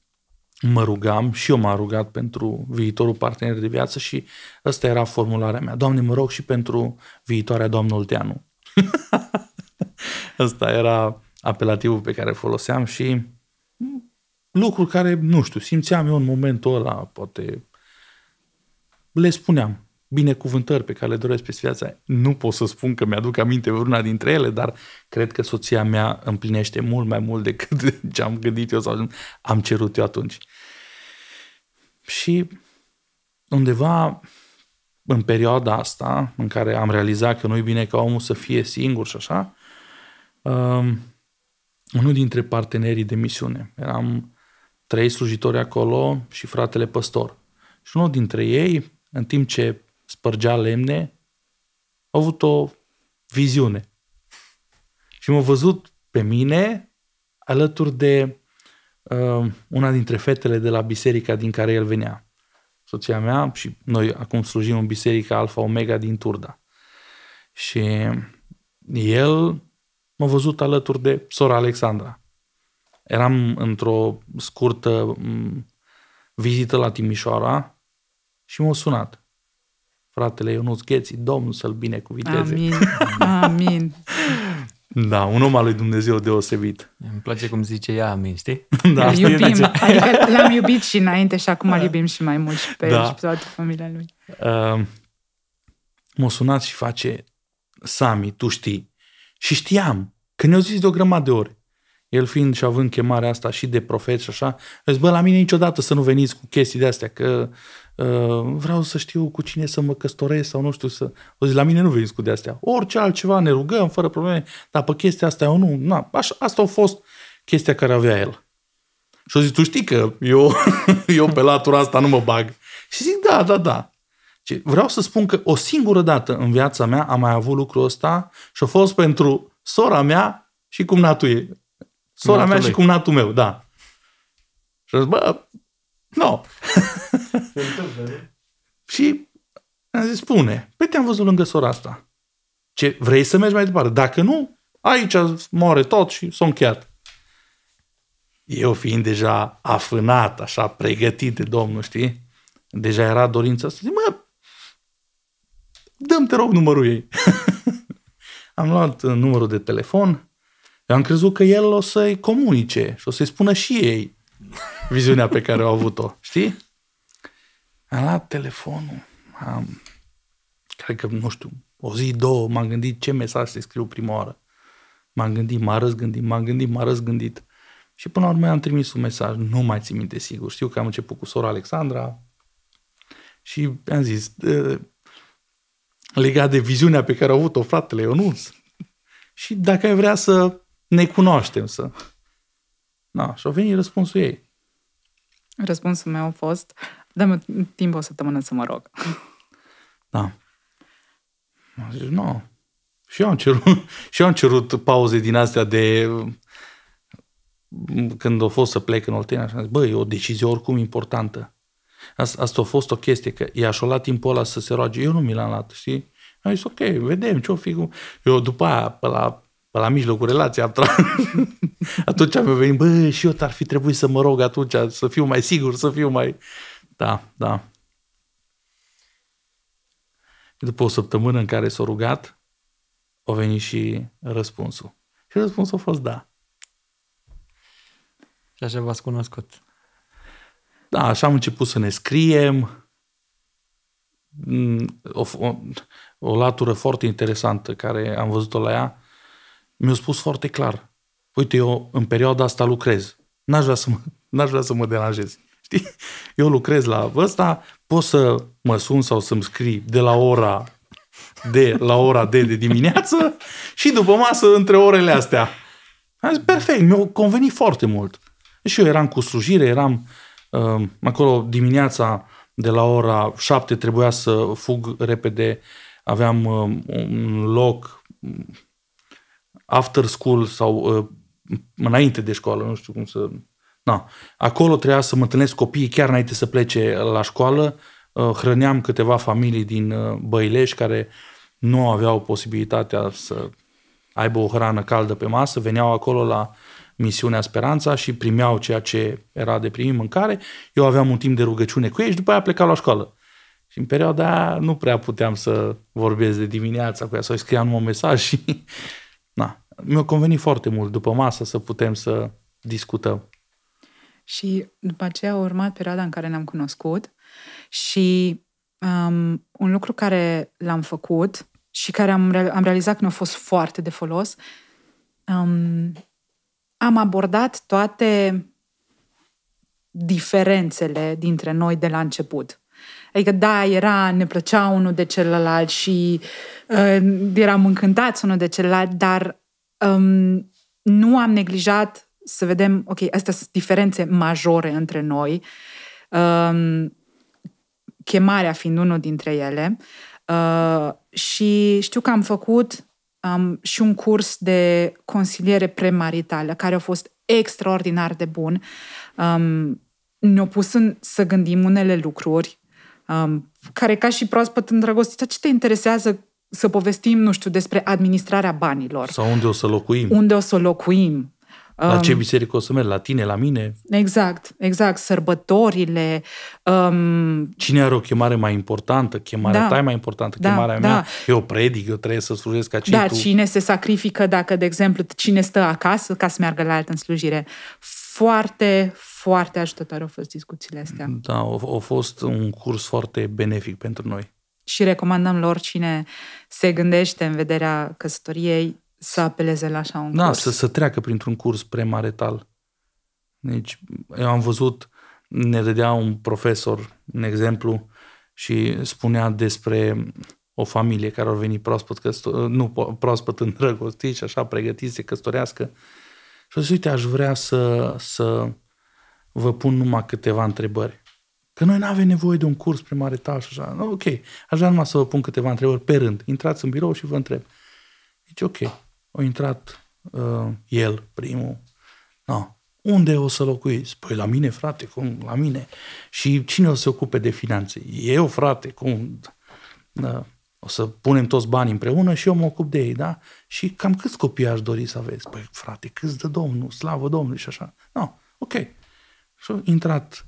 mă rugam și eu m-am rugat pentru viitorul partener de viață și ăsta era formularea mea. Doamne, mă rog și pentru viitoarea doamnă Olteanu. <laughs> ăsta era apelativul pe care îl foloseam și lucruri care, nu știu, simțeam eu în momentul ăla, poate le spuneam binecuvântări pe care le doresc pe viața. Nu pot să spun că mi-aduc aminte vreuna dintre ele, dar cred că soția mea împlinește mult mai mult decât <laughs> ce am gândit eu sau am cerut eu atunci. Și undeva în perioada asta, în care am realizat că nu-i bine ca omul să fie singur și așa, um, unul dintre partenerii de misiune, eram trei slujitori acolo și fratele păstor. Și unul dintre ei, în timp ce spărgea lemne, a avut o viziune. Și m-a văzut pe mine alături de uh, una dintre fetele de la biserica din care el venea. Soția mea și noi acum slujim în biserica Alfa Omega din Turda. Și el m-a văzut alături de sora Alexandra. Eram într-o scurtă mm, vizită la Timișoara și m-a sunat fratele Ionuț Gheții, Domnul să-l binecuvinteze. Amin, <laughs> amin. Da, un om al lui Dumnezeu deosebit. Îmi place cum zice ea, amin, știi? <laughs> Da, iubim, adică l-am iubit și înainte și acum îl da. iubim și mai mult și pe da. el și pe toată familia lui. Uh, m-a sunat și face, Sami, tu știi. Și știam, că ne-au zis de o grămadă de ori. El fiind și având chemarea asta și de profet și așa, zis, bă, la mine niciodată să nu veniți cu chestii de-astea, că Ă, vreau să știu cu cine să mă căsătoresc sau nu știu să... O zi, la mine nu veniți cu de-astea. Orice altceva ne rugăm, fără probleme, dar pe chestia asta eu nu... Na, așa, asta a fost chestia care avea el. Și o zis, tu știi că eu, <laughs> eu pe latura asta nu mă bag. Și zic, da, da, da. Și vreau să spun că o singură dată în viața mea am mai avut lucrul ăsta și a fost pentru sora mea și cumnatul ei. Sora Natul mea lui. și cumnatul meu, da. Și zis, bă, nu. și am zis, spune, pe păi te-am văzut lângă sora asta. Ce, vrei să mergi mai departe? Dacă nu, aici moare tot și sunt chiar. Eu fiind deja afânat, așa, pregătit de Domnul, știi? Deja era dorința să Zic, mă, dăm te rog numărul ei. <laughs> am luat uh, numărul de telefon. Eu am crezut că el o să-i comunice și o să-i spună și ei viziunea pe care au avut-o. Știi? Am luat telefonul. Am, cred că, nu știu, o zi, două, m-am gândit ce mesaj să scriu prima oară. M-am gândit, m-am răzgândit, m-am gândit, m-am răzgândit. Și până la urmă am trimis un mesaj, nu mai țin minte sigur. Știu că am început cu sora Alexandra și am zis, legat de viziunea pe care a avut-o fratele Ionuț, și dacă ai vrea să ne cunoaștem, să da, și au venit răspunsul ei. Răspunsul meu a fost, dă-mi timp o săptămână să mă rog. Da. Am zis, nu. No. Și eu am cerut, <laughs> și eu am cerut pauze din astea de când a fost să plec în Oltenia și am zis, bă, e o decizie oricum importantă. Asta, asta a fost o chestie, că i-a și timpul ăla să se roage. Eu nu mi l-am luat, știi? Am zis, ok, vedem ce-o fi. Eu după aia, pe la la mijlocul relației am tras. <laughs> atunci am venit, bă, și eu ar fi trebuit să mă rog atunci, să fiu mai sigur, să fiu mai... Da, da. După o săptămână în care s-a rugat, a venit și răspunsul. Și răspunsul a fost da. Și așa v-ați cunoscut. Da, așa am început să ne scriem. Mm, o, o, o latură foarte interesantă care am văzut-o la ea mi-a spus foarte clar, uite, eu în perioada asta lucrez, n-aș vrea să mă, <laughs> n-aș vrea să mă deranjez. <laughs> Știi? Eu lucrez la ăsta, pot să mă sun sau să-mi scrii de la ora de la ora de de dimineață și după masă între orele astea. Am zis, perfect, mi-a convenit foarte mult. Și eu eram cu slujire, eram uh, acolo dimineața de la ora 7 trebuia să fug repede, aveam uh, un loc after school sau uh, înainte de școală, nu știu cum să... Na. Acolo trebuia să mă întâlnesc copiii chiar înainte să plece la școală. Uh, hrăneam câteva familii din uh, Băilești care nu aveau posibilitatea să aibă o hrană caldă pe masă, veneau acolo la misiunea Speranța și primeau ceea ce era de primit mâncare. Eu aveam un timp de rugăciune cu ei și după aia plecau la școală. Și în perioada aia nu prea puteam să vorbesc de dimineața cu ea, să-i scriam un mesaj și <laughs> mi-a convenit foarte mult după masă să putem să discutăm. Și după aceea a urmat perioada în care ne-am cunoscut și um, un lucru care l-am făcut și care am, re- am realizat că nu a fost foarte de folos, um, am abordat toate diferențele dintre noi de la început. Adică, da, era, ne plăcea unul de celălalt și uh, eram încântați unul de celălalt, dar um, nu am neglijat să vedem, ok, astea sunt diferențe majore între noi, um, chemarea fiind unul dintre ele. Uh, și știu că am făcut um, și un curs de consiliere premaritală, care a fost extraordinar de bun. Um, ne-a pus în, să gândim unele lucruri um, care, ca și proaspăt îndrăgostit, ce te interesează să povestim, nu știu, despre administrarea banilor. Sau unde o să locuim. Unde o să locuim. La ce um, biserică o să merg? La tine, la mine? Exact, exact. Sărbătorile. Um... Cine are o chemare mai importantă? Chemarea da, ta e mai importantă, da, chemarea da. mea. Eu predic, eu trebuie să slujesc ca cei Da, tu. cine se sacrifică dacă, de exemplu, cine stă acasă ca să meargă la altă în slujire. Foarte, foarte ajutătoare au fost discuțiile astea. Da, a fost un curs foarte benefic pentru noi și recomandăm lor cine se gândește în vederea căsătoriei să apeleze la așa un da, curs. Să, să treacă printr-un curs premarital. Deci, eu am văzut, ne dădea un profesor un exemplu și spunea despre o familie care au venit proaspăt, căsto- nu proaspăt îndrăgostiți <laughs> și așa pregătit să căsătorească. Și a zis, uite, aș vrea să, să vă pun numai câteva întrebări. Că noi nu avem nevoie de un curs primar etaj și așa. No, ok, aș vrea numai să vă pun câteva întrebări pe rând. Intrați în birou și vă întreb. Deci, ok, a intrat uh, el, primul. No. Da. Unde o să locuiți? Păi la mine, frate, cum? La mine. Și cine o să se ocupe de finanțe? Eu, frate, cum? da o să punem toți banii împreună și eu mă ocup de ei, da? Și cam câți copii aș dori să aveți? Păi, frate, câți de Domnul, slavă Domnului și așa. No, da, ok. Și a intrat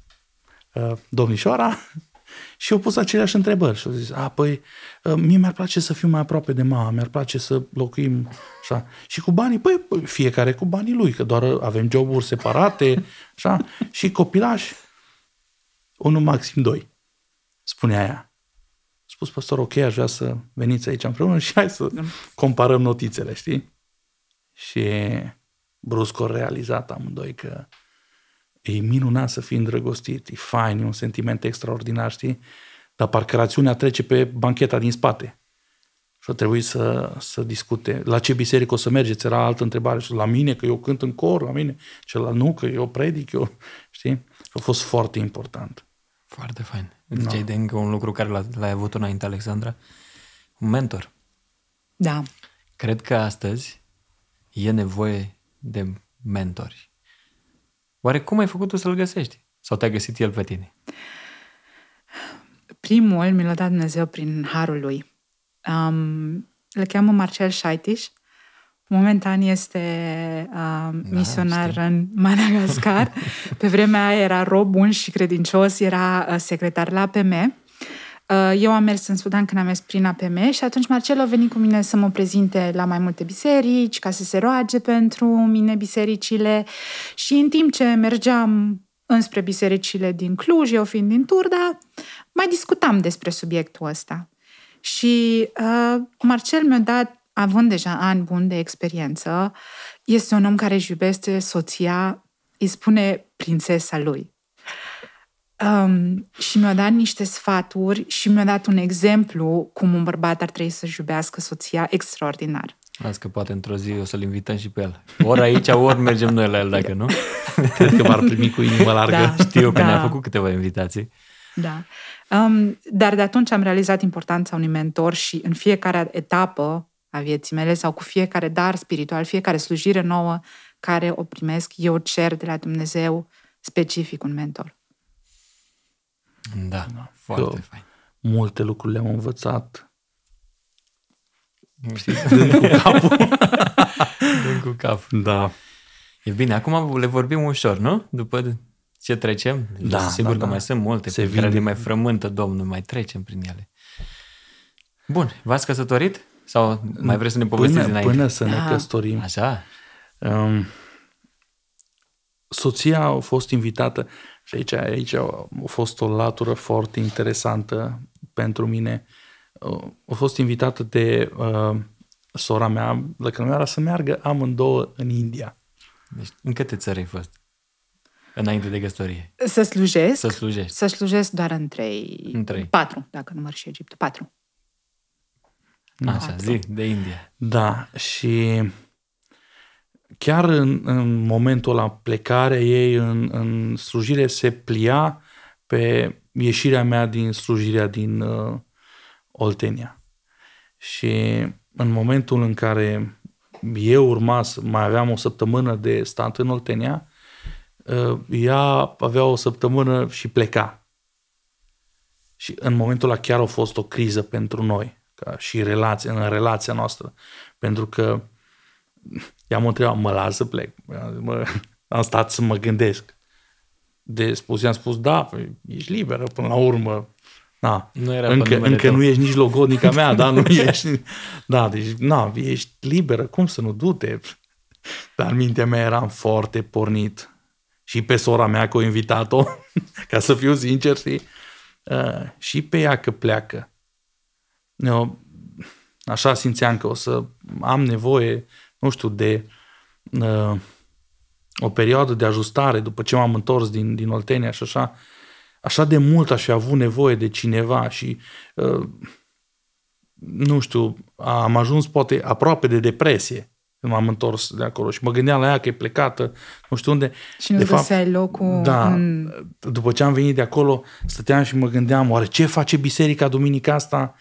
Uh, domnișoara <laughs> și au pus aceleași întrebări și au zis, a, păi, uh, mie mi-ar place să fiu mai aproape de mama, mi-ar place să locuim <laughs> așa. Și cu banii, păi, fiecare cu banii lui, că doar avem joburi separate, <laughs> așa, și copilași, unul maxim doi, Spunea ea. Spus păstor, ok, aș vrea să veniți aici împreună și hai să da. comparăm notițele, știi? Și brusc o realizat amândoi că E minunat să fii îndrăgostit, e fain, e un sentiment extraordinar, știi? Dar parcă rațiunea trece pe bancheta din spate. Și a trebuit să, să discute. La ce biserică o să mergeți? Era altă întrebare. Și la mine, că eu cânt în cor, la mine. la nu, că eu predic, eu, știi? a fost foarte important. Foarte fain. Îți ziceai no. Da. de încă un lucru care l l-ai avut înainte, Alexandra. Un mentor. Da. Cred că astăzi e nevoie de mentori. Oare cum ai făcut tu să-l găsești? Sau te-a găsit el pe tine? Primul mi l-a dat Dumnezeu prin harul lui. Um, le cheamă Marcel Șaitiș. Momentan este uh, da, misionar știu. în Madagascar. <laughs> Pe vremea aia era rob bun și credincios, era uh, secretar la PM Uh, eu am mers în Sudan când am mers prin APM și atunci Marcelo a venit cu mine să mă prezinte la mai multe biserici, ca să se roage pentru mine bisericile și în timp ce mergeam înspre bisericile din Cluj, eu fiind din Turda, mai discutam despre subiectul ăsta. Și uh, Marcel mi-a dat, având deja ani buni de experiență, este un om care își iubește soția, îi spune prințesa lui. Um, și mi-a dat niște sfaturi și mi-a dat un exemplu cum un bărbat ar trebui să-și iubească soția extraordinar. Las că poate într-o zi o să-l invităm și pe el. Ori aici, ori mergem noi la el, dacă da. nu. <laughs> Cred că m-ar primi cu inima largă. Da, Știu că da. ne-a făcut câteva invitații. Da. Um, dar de atunci am realizat importanța unui mentor și în fiecare etapă a vieții mele sau cu fiecare dar spiritual, fiecare slujire nouă care o primesc, eu cer de la Dumnezeu specific un mentor. Da, da foarte fain. Multe lucruri le-am învățat. Știi, dând cu capul. dând <laughs> cu capul. Da. E bine, acum le vorbim ușor, nu? După ce trecem? Da, deci, Sigur da, că da. mai sunt multe Se pe care le mai frământă Domnul, mai trecem prin ele. Bun, v-ați căsătorit? Sau mai vreți să ne povestiți până, dinainte? Până să ne da. căsătorim. Așa. Um, soția a fost invitată și aici, aici a fost o latură foarte interesantă pentru mine. A fost invitată de uh, sora mea, era să meargă amândouă în India. Deci, în câte țări ai fost? Înainte de găstorie. Să slujesc. Să slujești. Să slujesc doar în trei. În trei. Patru, dacă număr și Egiptul. Patru. Așa, patru. zi, de India. Da, și chiar în, în momentul la plecare ei în, în slujire se plia pe ieșirea mea din slujirea din uh, Oltenia. Și în momentul în care eu urma, mai aveam o săptămână de stat în Oltenia, uh, ea avea o săptămână și pleca. Și în momentul ăla chiar a fost o criză pentru noi, ca și relație, în relația noastră. Pentru că i-am întrebat, mă las să plec. Mă, am stat să mă gândesc. De spus, i-am spus, da, păi, ești liberă până la urmă. Da. Nu era încă încă nu ești nici logodnica mea, da, nu <laughs> da. ești. Da, deci, na, ești liberă, cum să nu du-te? Dar mintea mea eram foarte pornit. Și pe sora mea că o invitat-o, <laughs> ca să fiu sincer, și, uh, și pe ea că pleacă. Eu, așa simțeam că o să am nevoie nu știu, de uh, o perioadă de ajustare după ce m-am întors din, din Oltenia și așa, așa de mult aș fi avut nevoie de cineva și uh, nu știu, am ajuns poate aproape de depresie când m-am întors de acolo și mă gândeam la ea că e plecată, nu știu unde. Și nu de fapt, locul da, în... După ce am venit de acolo, stăteam și mă gândeam, oare ce face biserica duminica asta?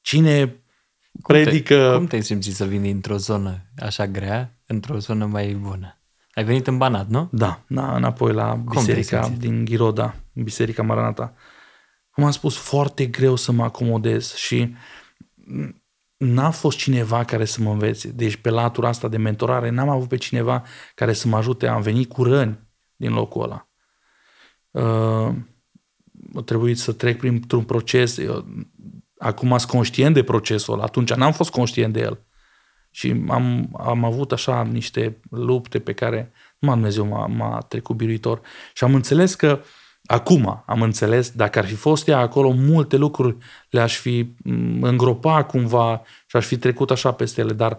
Cine cum predică... Te, cum te-ai simțit să vii dintr-o zonă așa grea într-o zonă mai bună? Ai venit în Banat, nu? Da, da înapoi la biserica din Ghiroda, biserica Maranata. Cum am spus, foarte greu să mă acomodez și n-a fost cineva care să mă învețe. Deci pe latura asta de mentorare n-am avut pe cineva care să mă ajute. Am venit cu răni din locul ăla. Uh, a trebuit să trec printr-un proces. Eu Acum sunt conștient de procesul ăla. Atunci n-am fost conștient de el. Și am, am avut așa niște lupte pe care, numai Dumnezeu m-a, m-a trecut biruitor. Și am înțeles că acum am înțeles, dacă ar fi fost ea acolo, multe lucruri le-aș fi îngropat cumva și aș fi trecut așa peste ele, dar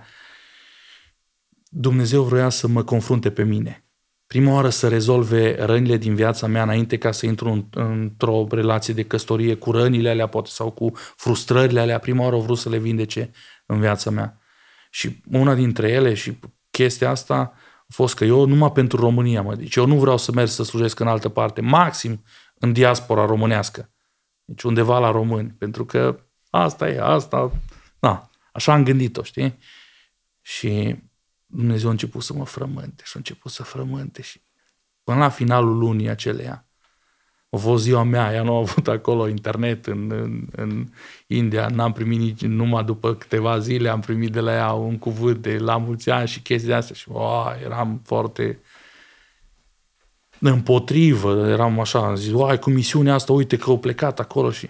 Dumnezeu vroia să mă confrunte pe mine prima oară să rezolve rănile din viața mea înainte ca să intru într-o relație de căsătorie cu rănile alea poate sau cu frustrările alea, prima oară au vrut să le vindece în viața mea. Și una dintre ele și chestia asta a fost că eu numai pentru România, mă, deci eu nu vreau să merg să slujesc în altă parte, maxim în diaspora românească. Deci undeva la români, pentru că asta e, asta, da, așa am gândit-o, știi? Și Dumnezeu a început să mă frământe și a început să frământe și până la finalul lunii aceleia, a fost ziua mea, ea nu a avut acolo internet în, în, în India, n-am primit nici, numai după câteva zile am primit de la ea un cuvânt de la mulți ani și chestii de astea și o, eram foarte împotrivă, eram așa, am zis, uai, cu misiunea asta, uite că au plecat acolo și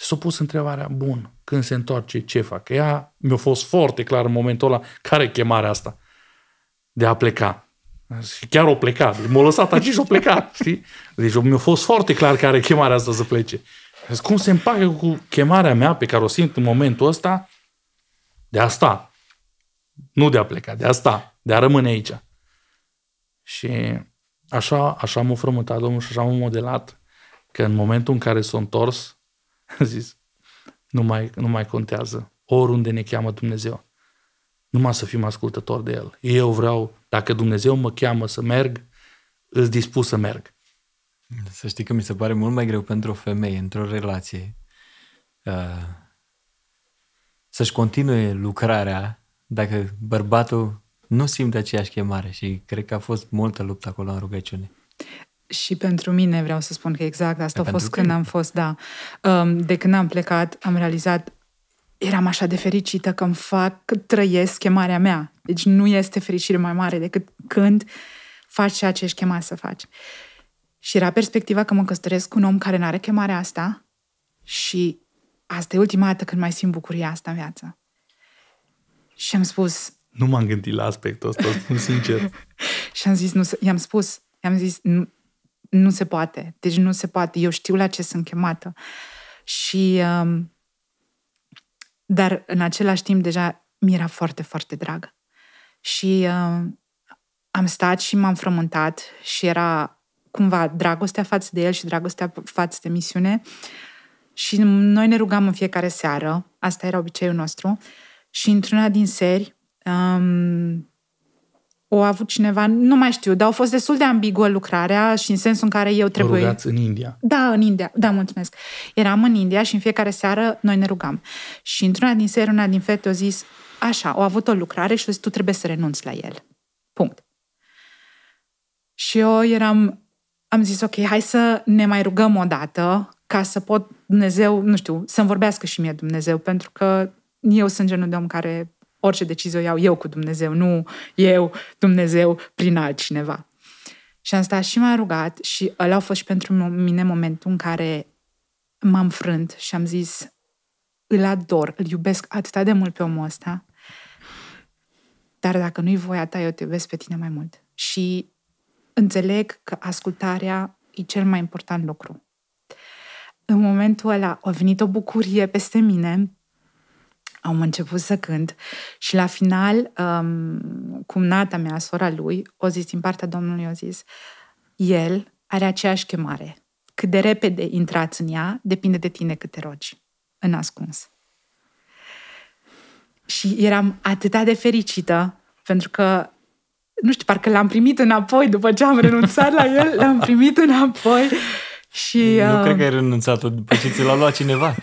S-a pus întrebarea, bun, când se întoarce, ce fac? Ea mi-a fost foarte clar în momentul ăla care e chemarea asta de a pleca. Și chiar o pleca. m-a lăsat aici și o pleca, știi? Deci mi-a fost foarte clar care e chemarea asta să plece. Cum se împacă cu chemarea mea pe care o simt în momentul ăsta de asta Nu de a pleca, de asta de a rămâne aici. Și așa, așa m-a frământat Domnul și așa m-a modelat că în momentul în care s-a întors, a zis, nu mai, nu mai contează. Oriunde ne cheamă Dumnezeu. Numai să fim ascultători de El. Eu vreau, dacă Dumnezeu mă cheamă să merg, îți dispus să merg. Să știi că mi se pare mult mai greu pentru o femeie, într-o relație, uh, să-și continue lucrarea dacă bărbatul nu simte aceeași chemare și cred că a fost multă luptă acolo în rugăciune și pentru mine vreau să spun că exact asta a fost când am fost, da. Um, de când am plecat, am realizat eram așa de fericită că îmi fac, că trăiesc chemarea mea. Deci nu este fericire mai mare decât când faci ceea ce ești chemat să faci. Și era perspectiva că mă căsătoresc cu un om care nu are chemarea asta și asta e ultima dată când mai simt bucuria asta în viață. Și am spus... Nu m-am gândit la aspectul ăsta, <laughs> sunt sincer. și am zis, nu, i-am spus, i-am zis, nu, nu se poate. Deci nu se poate. Eu știu la ce sunt chemată. Și... Um, dar în același timp deja mi era foarte, foarte dragă. Și uh, am stat și m-am frământat și era cumva dragostea față de el și dragostea față de misiune. Și noi ne rugam în fiecare seară, asta era obiceiul nostru, și într-una din seri um, o a avut cineva, nu mai știu, dar au fost destul de ambiguă lucrarea și în sensul în care eu trebuie... Rugați în India. Da, în India. Da, mulțumesc. Eram în India și în fiecare seară noi ne rugam. Și într-una din seară, una din fete a zis, așa, au avut o lucrare și a zis, tu trebuie să renunți la el. Punct. Și eu eram, am zis, ok, hai să ne mai rugăm o dată ca să pot Dumnezeu, nu știu, să-mi vorbească și mie Dumnezeu, pentru că eu sunt genul de om care orice decizie o iau eu cu Dumnezeu, nu eu, Dumnezeu, prin altcineva. Și am stat și m-a rugat și ăla a fost și pentru mine momentul în care m-am frânt și am zis îl ador, îl iubesc atât de mult pe omul ăsta, dar dacă nu-i voia ta, eu te iubesc pe tine mai mult. Și înțeleg că ascultarea e cel mai important lucru. În momentul ăla a venit o bucurie peste mine am început să cânt și la final, um, nata mea, sora lui, o zis din partea Domnului, o zis, el are aceeași chemare. Cât de repede intrați în ea, depinde de tine cât te rogi, în ascuns. Și eram atât de fericită, pentru că, nu știu, parcă l-am primit înapoi după ce am renunțat la el, l-am primit înapoi. Și, nu uh... cred că ai renunțat-o, după ce ți l-a luat cineva. <laughs>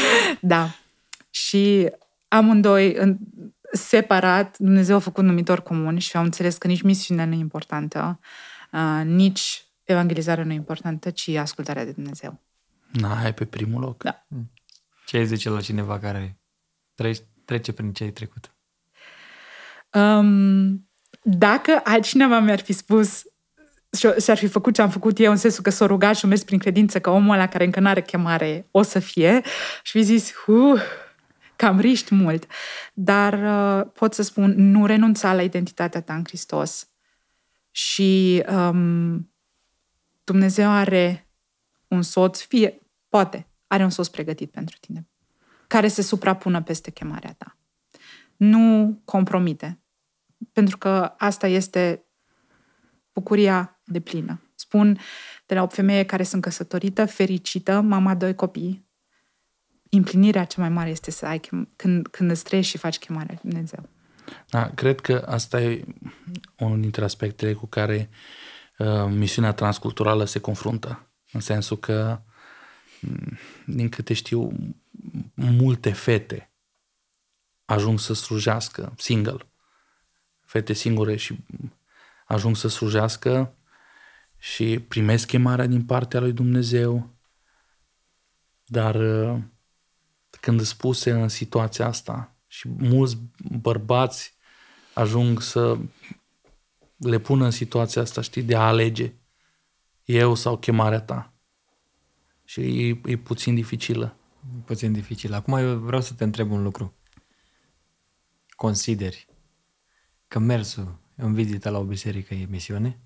<laughs> da. Și amândoi, în, separat, Dumnezeu a făcut numitor comun și am înțeles că nici misiunea nu e importantă, uh, nici evangelizarea nu e importantă, ci ascultarea de Dumnezeu. Na, hai pe primul loc. Da. Ce ai zice la cineva care trece, trece prin ce ai trecut? Um, dacă altcineva mi-ar fi spus și-ar fi făcut ce am făcut eu, în sensul că s-o rugat și mers prin credință că omul ăla care încă nu are chemare o să fie și fi zis, uh, cam riști mult. Dar uh, pot să spun, nu renunța la identitatea ta în Hristos. Și um, Dumnezeu are un soț, fie, poate, are un soț pregătit pentru tine, care se suprapună peste chemarea ta. Nu compromite, pentru că asta este bucuria de plină. Spun de la o femeie care sunt căsătorită, fericită, mama doi copii. Împlinirea cea mai mare este să ai chem- când, când îți trăiești și faci chemarea lui Dumnezeu. Da, cred că asta e unul dintre aspectele cu care uh, misiunea transculturală se confruntă. În sensul că, mm, din câte știu, multe fete ajung să slujească single. Fete singure și ajung să slujească și primesc chemarea din partea lui Dumnezeu, dar uh, când spuse în situația asta și mulți bărbați ajung să le pună în situația asta, știi, de a alege eu sau chemarea ta. Și e, e puțin dificilă. Puțin dificilă. Acum eu vreau să te întreb un lucru. Consideri că mersul în vizită la o biserică e misiune?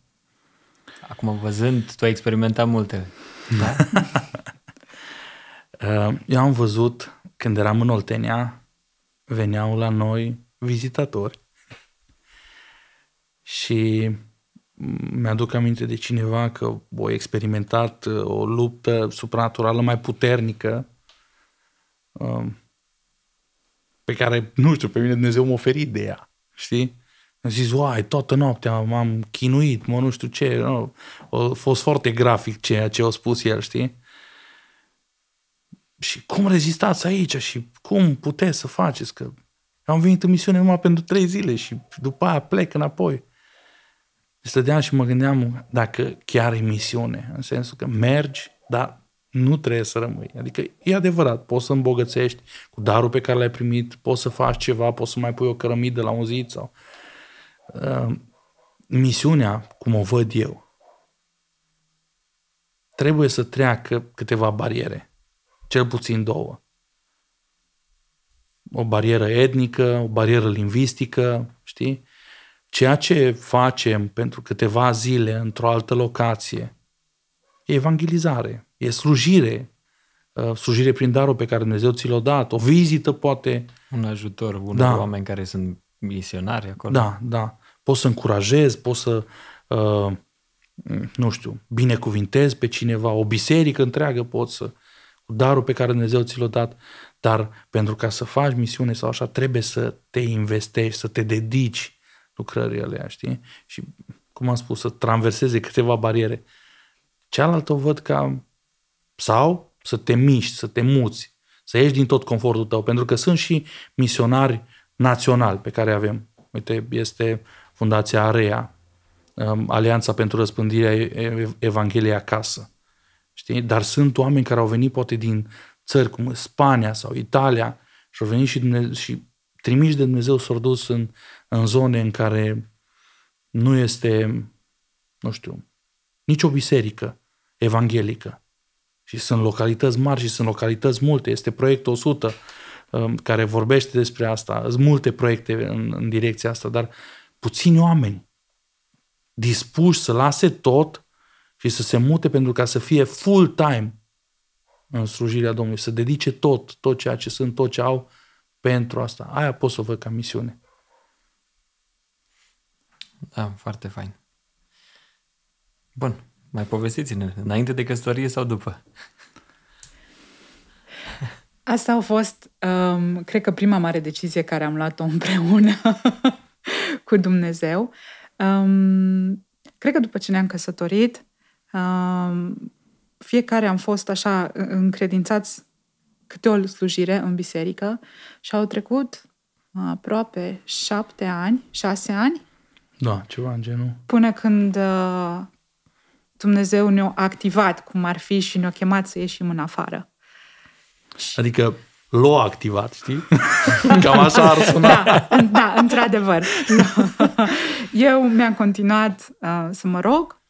Acum văzând, tu ai experimentat multele. Da? <laughs> Uh, eu am văzut, când eram în Oltenia, veneau la noi vizitatori și mi-aduc aminte de cineva că o experimentat uh, o luptă supranaturală mai puternică uh, pe care, nu știu, pe mine Dumnezeu m-a oferit de ea, știi? Am zis, uai, toată noaptea m-am chinuit, mă nu știu ce. a fost foarte grafic ceea ce a spus el, știi? Și cum rezistați aici și cum puteți să faceți? Că am venit în misiune numai pentru trei zile și după aia plec înapoi. Stăteam și mă gândeam dacă chiar e misiune, în sensul că mergi, dar nu trebuie să rămâi. Adică e adevărat, poți să îmbogățești cu darul pe care l-ai primit, poți să faci ceva, poți să mai pui o cărămidă la un zid sau Ehm, misiunea, cum o văd eu, trebuie să treacă câteva bariere, cel puțin două. O barieră etnică, o barieră lingvistică, știi? Ceea ce facem pentru câteva zile într-o altă locație e evangelizare, e slujire, ehm, slujire prin darul pe care Dumnezeu ți l-a dat, o vizită poate. Un ajutor unor da. oameni care sunt misionari acolo. Da, da. Poți să încurajezi, poți să, uh, nu știu, binecuvintezi pe cineva, o biserică întreagă poți să, cu darul pe care Dumnezeu ți l-a dat, dar pentru ca să faci misiune sau așa, trebuie să te investești, să te dedici lucrării alea, știi? Și, cum am spus, să traverseze câteva bariere. Cealaltă o văd ca sau să te miști, să te muți, să ieși din tot confortul tău, pentru că sunt și misionari național pe care avem. Uite, este Fundația Area, um, Alianța pentru Răspândirea Evangheliei Acasă. Știi? Dar sunt oameni care au venit poate din țări cum Spania sau Italia și au venit și, și trimiși de Dumnezeu s-au dus în, în zone în care nu este, nu știu, nicio biserică evanghelică. Și sunt localități mari și sunt localități multe. Este proiectul 100 Um, care vorbește despre asta. Sunt multe proiecte în, în direcția asta, dar puțini oameni dispuși să lase tot și să se mute pentru ca să fie full-time în slujirea Domnului, să dedice tot, tot ceea ce sunt, tot ce au pentru asta. Aia pot să o văd ca misiune. Da, foarte fain. Bun, mai povestiți-ne, înainte de căsătorie sau după? Asta a fost, um, cred că, prima mare decizie care am luat-o <laughs> împreună cu Dumnezeu. Um, cred că după ce ne-am căsătorit, um, fiecare am fost așa încredințați câte o slujire în biserică și au trecut aproape șapte ani, șase ani. Da, ceva în genul. Până când uh, Dumnezeu ne-a activat cum ar fi și ne-a chemat să ieșim în afară. Adică l o activat, știi? <laughs> Cam așa ar suna. Da, da într-adevăr. <laughs> Eu mi-am continuat uh, să mă rog.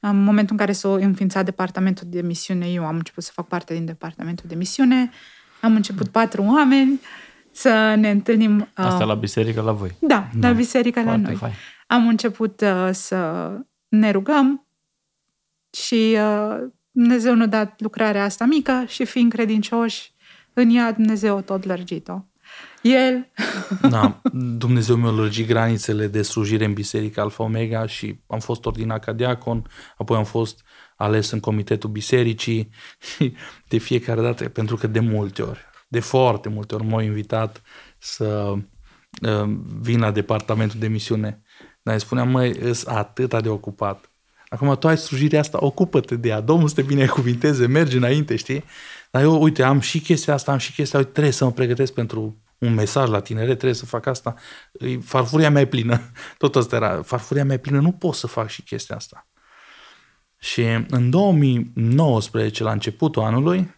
În momentul în care s-a înființat departamentul de misiune, eu am început să fac parte din departamentul de misiune. Am început patru oameni să ne întâlnim. Uh, Asta la biserică la voi? Da, da. la biserică la noi. Fai. Am început uh, să ne rugăm și uh, Dumnezeu ne-a dat lucrarea asta mică și fiind credincioși în ea, Dumnezeu tot lărgit-o. El... <laughs> da, Dumnezeu mi-a lărgit granițele de slujire în biserica Alfa Omega și am fost ordinat ca diacon, apoi am fost ales în comitetul bisericii <laughs> de fiecare dată, pentru că de multe ori, de foarte multe ori m-au invitat să uh, vin la departamentul de misiune. Dar îi spuneam, măi, sunt atâta de ocupat Acum tu ai slujirea asta, ocupă-te de ea, Domnul să te binecuvinteze, mergi înainte, știi? Dar eu, uite, am și chestia asta, am și chestia, uite, trebuie să mă pregătesc pentru un mesaj la tineret, trebuie să fac asta. Farfuria mea e plină. <laughs> Tot asta era. Farfuria mea e plină, nu pot să fac și chestia asta. Și în 2019, la începutul anului,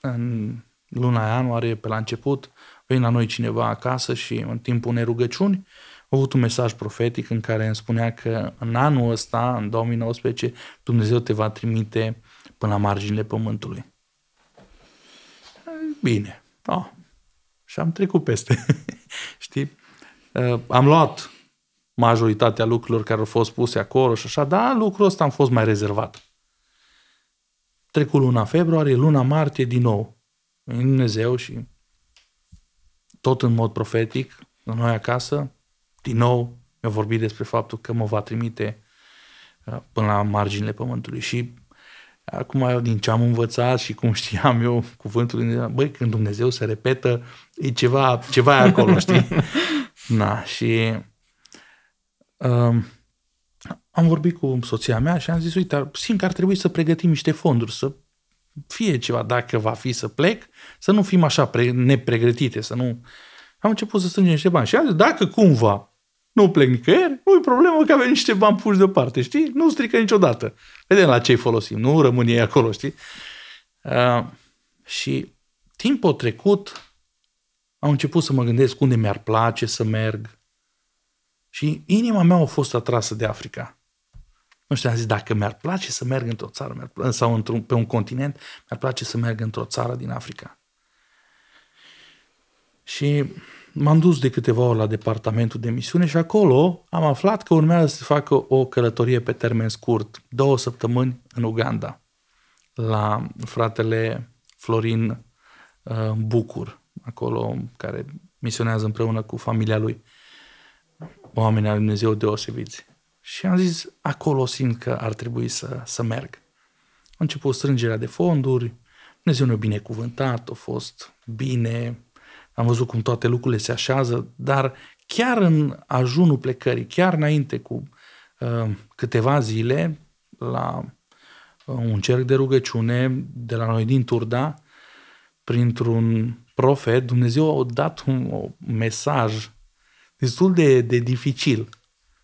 în luna ianuarie, pe la început, vine la noi cineva acasă și în timpul unei rugăciuni, uh, avut un mesaj profetic în care îmi spunea că în anul ăsta, în 2019, Dumnezeu te va trimite până la marginile pământului. Bine. Oh. Și am trecut peste. <laughs> Știi? Uh, am luat majoritatea lucrurilor care au fost puse acolo și așa, dar lucrul ăsta am fost mai rezervat. Trecut luna februarie, luna martie din nou. În Dumnezeu și tot în mod profetic, la noi acasă, din nou, mi-a vorbit despre faptul că mă va trimite uh, până la marginile pământului și acum eu din ce am învățat și cum știam eu cuvântul lui Dumnezeu, băi, când Dumnezeu se repetă, e ceva, ceva e acolo, știi? <laughs> Na, și um, am vorbit cu soția mea și am zis, uite, simt că ar trebui să pregătim niște fonduri, să fie ceva, dacă va fi să plec, să nu fim așa nepregătite, să nu... Am început să strângem niște bani și am zis, dacă cumva nu plec nicăieri, nu-i problemă că avem niște bani puși deoparte, știi? Nu strică niciodată. Vedem la ce-i folosim, nu rămân ei acolo, știi? Uh, și timpul trecut am început să mă gândesc unde mi-ar place să merg și inima mea a fost atrasă de Africa. Nu știu, am zis, dacă mi-ar place să merg într-o țară sau într-un, pe un continent, mi-ar place să merg într-o țară din Africa. Și m-am dus de câteva ori la departamentul de misiune și acolo am aflat că urmează să facă o călătorie pe termen scurt, două săptămâni în Uganda, la fratele Florin uh, Bucur, acolo care misionează împreună cu familia lui. Oameni al Dumnezeu deosebiți. Și am zis, acolo simt că ar trebui să, să merg. A început strângerea de fonduri, Dumnezeu ne-a binecuvântat, a fost bine, am văzut cum toate lucrurile se așează, dar chiar în ajunul plecării, chiar înainte cu uh, câteva zile, la uh, un cerc de rugăciune de la noi din Turda, printr-un profet, Dumnezeu a dat un, un mesaj destul de, de dificil.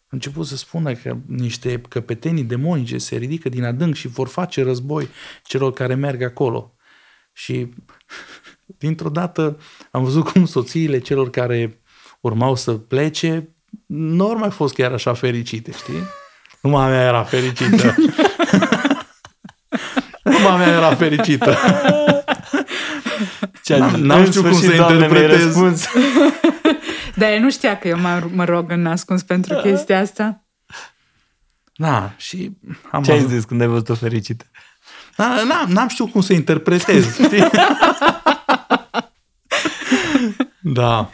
A început să spună că niște căpetenii demonice se ridică din adânc și vor face război celor care merg acolo. Și Dintr-o dată am văzut cum soțiile celor care urmau să plece nu au mai fost chiar așa fericite, știi? Numai mea era fericită. <laughs> Numai mea era fericită. n-am știut cum să interpretez. <laughs> Dar el nu știa că eu mă, mă rog în ascuns pentru da. chestia asta. Da, și am Ce ai zis când ai văzut-o fericită? Da, n-am, n-am știut cum să interpretez, știi? <laughs> da.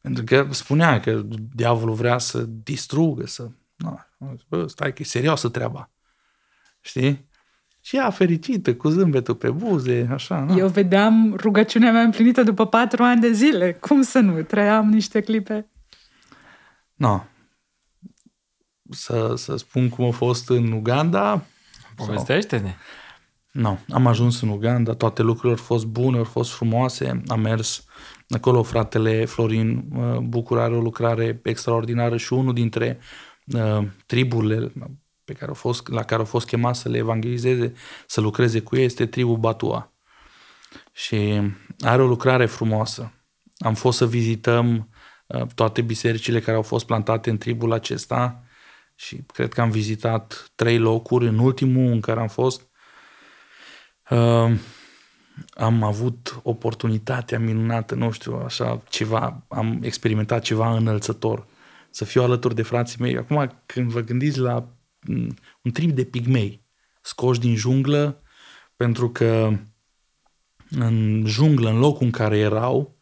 Pentru că spunea că diavolul vrea să distrugă, să... Da. bă, stai că e serioasă treaba. Știi? Și ea fericită, cu zâmbetul pe buze, așa. da. Eu vedeam rugăciunea mea împlinită după patru ani de zile. Cum să nu? Trăiam niște clipe. No. Să, să spun cum a fost în Uganda. Povestește-ne. Sau... Nu. Am ajuns în Uganda, toate lucrurile au fost bune, au fost frumoase, am mers acolo fratele Florin uh, Bucur are o lucrare extraordinară și unul dintre uh, triburile pe care au fost, la care au fost chemat să le evangelizeze, să lucreze cu ei, este tribul Batua. Și are o lucrare frumoasă. Am fost să vizităm uh, toate bisericile care au fost plantate în tribul acesta și cred că am vizitat trei locuri. În ultimul în care am fost, am avut oportunitatea minunată, nu știu, așa, ceva, am experimentat ceva înălțător. Să fiu alături de frații mei. Acum, când vă gândiți la un trip de pigmei scoși din junglă, pentru că în junglă, în locul în care erau,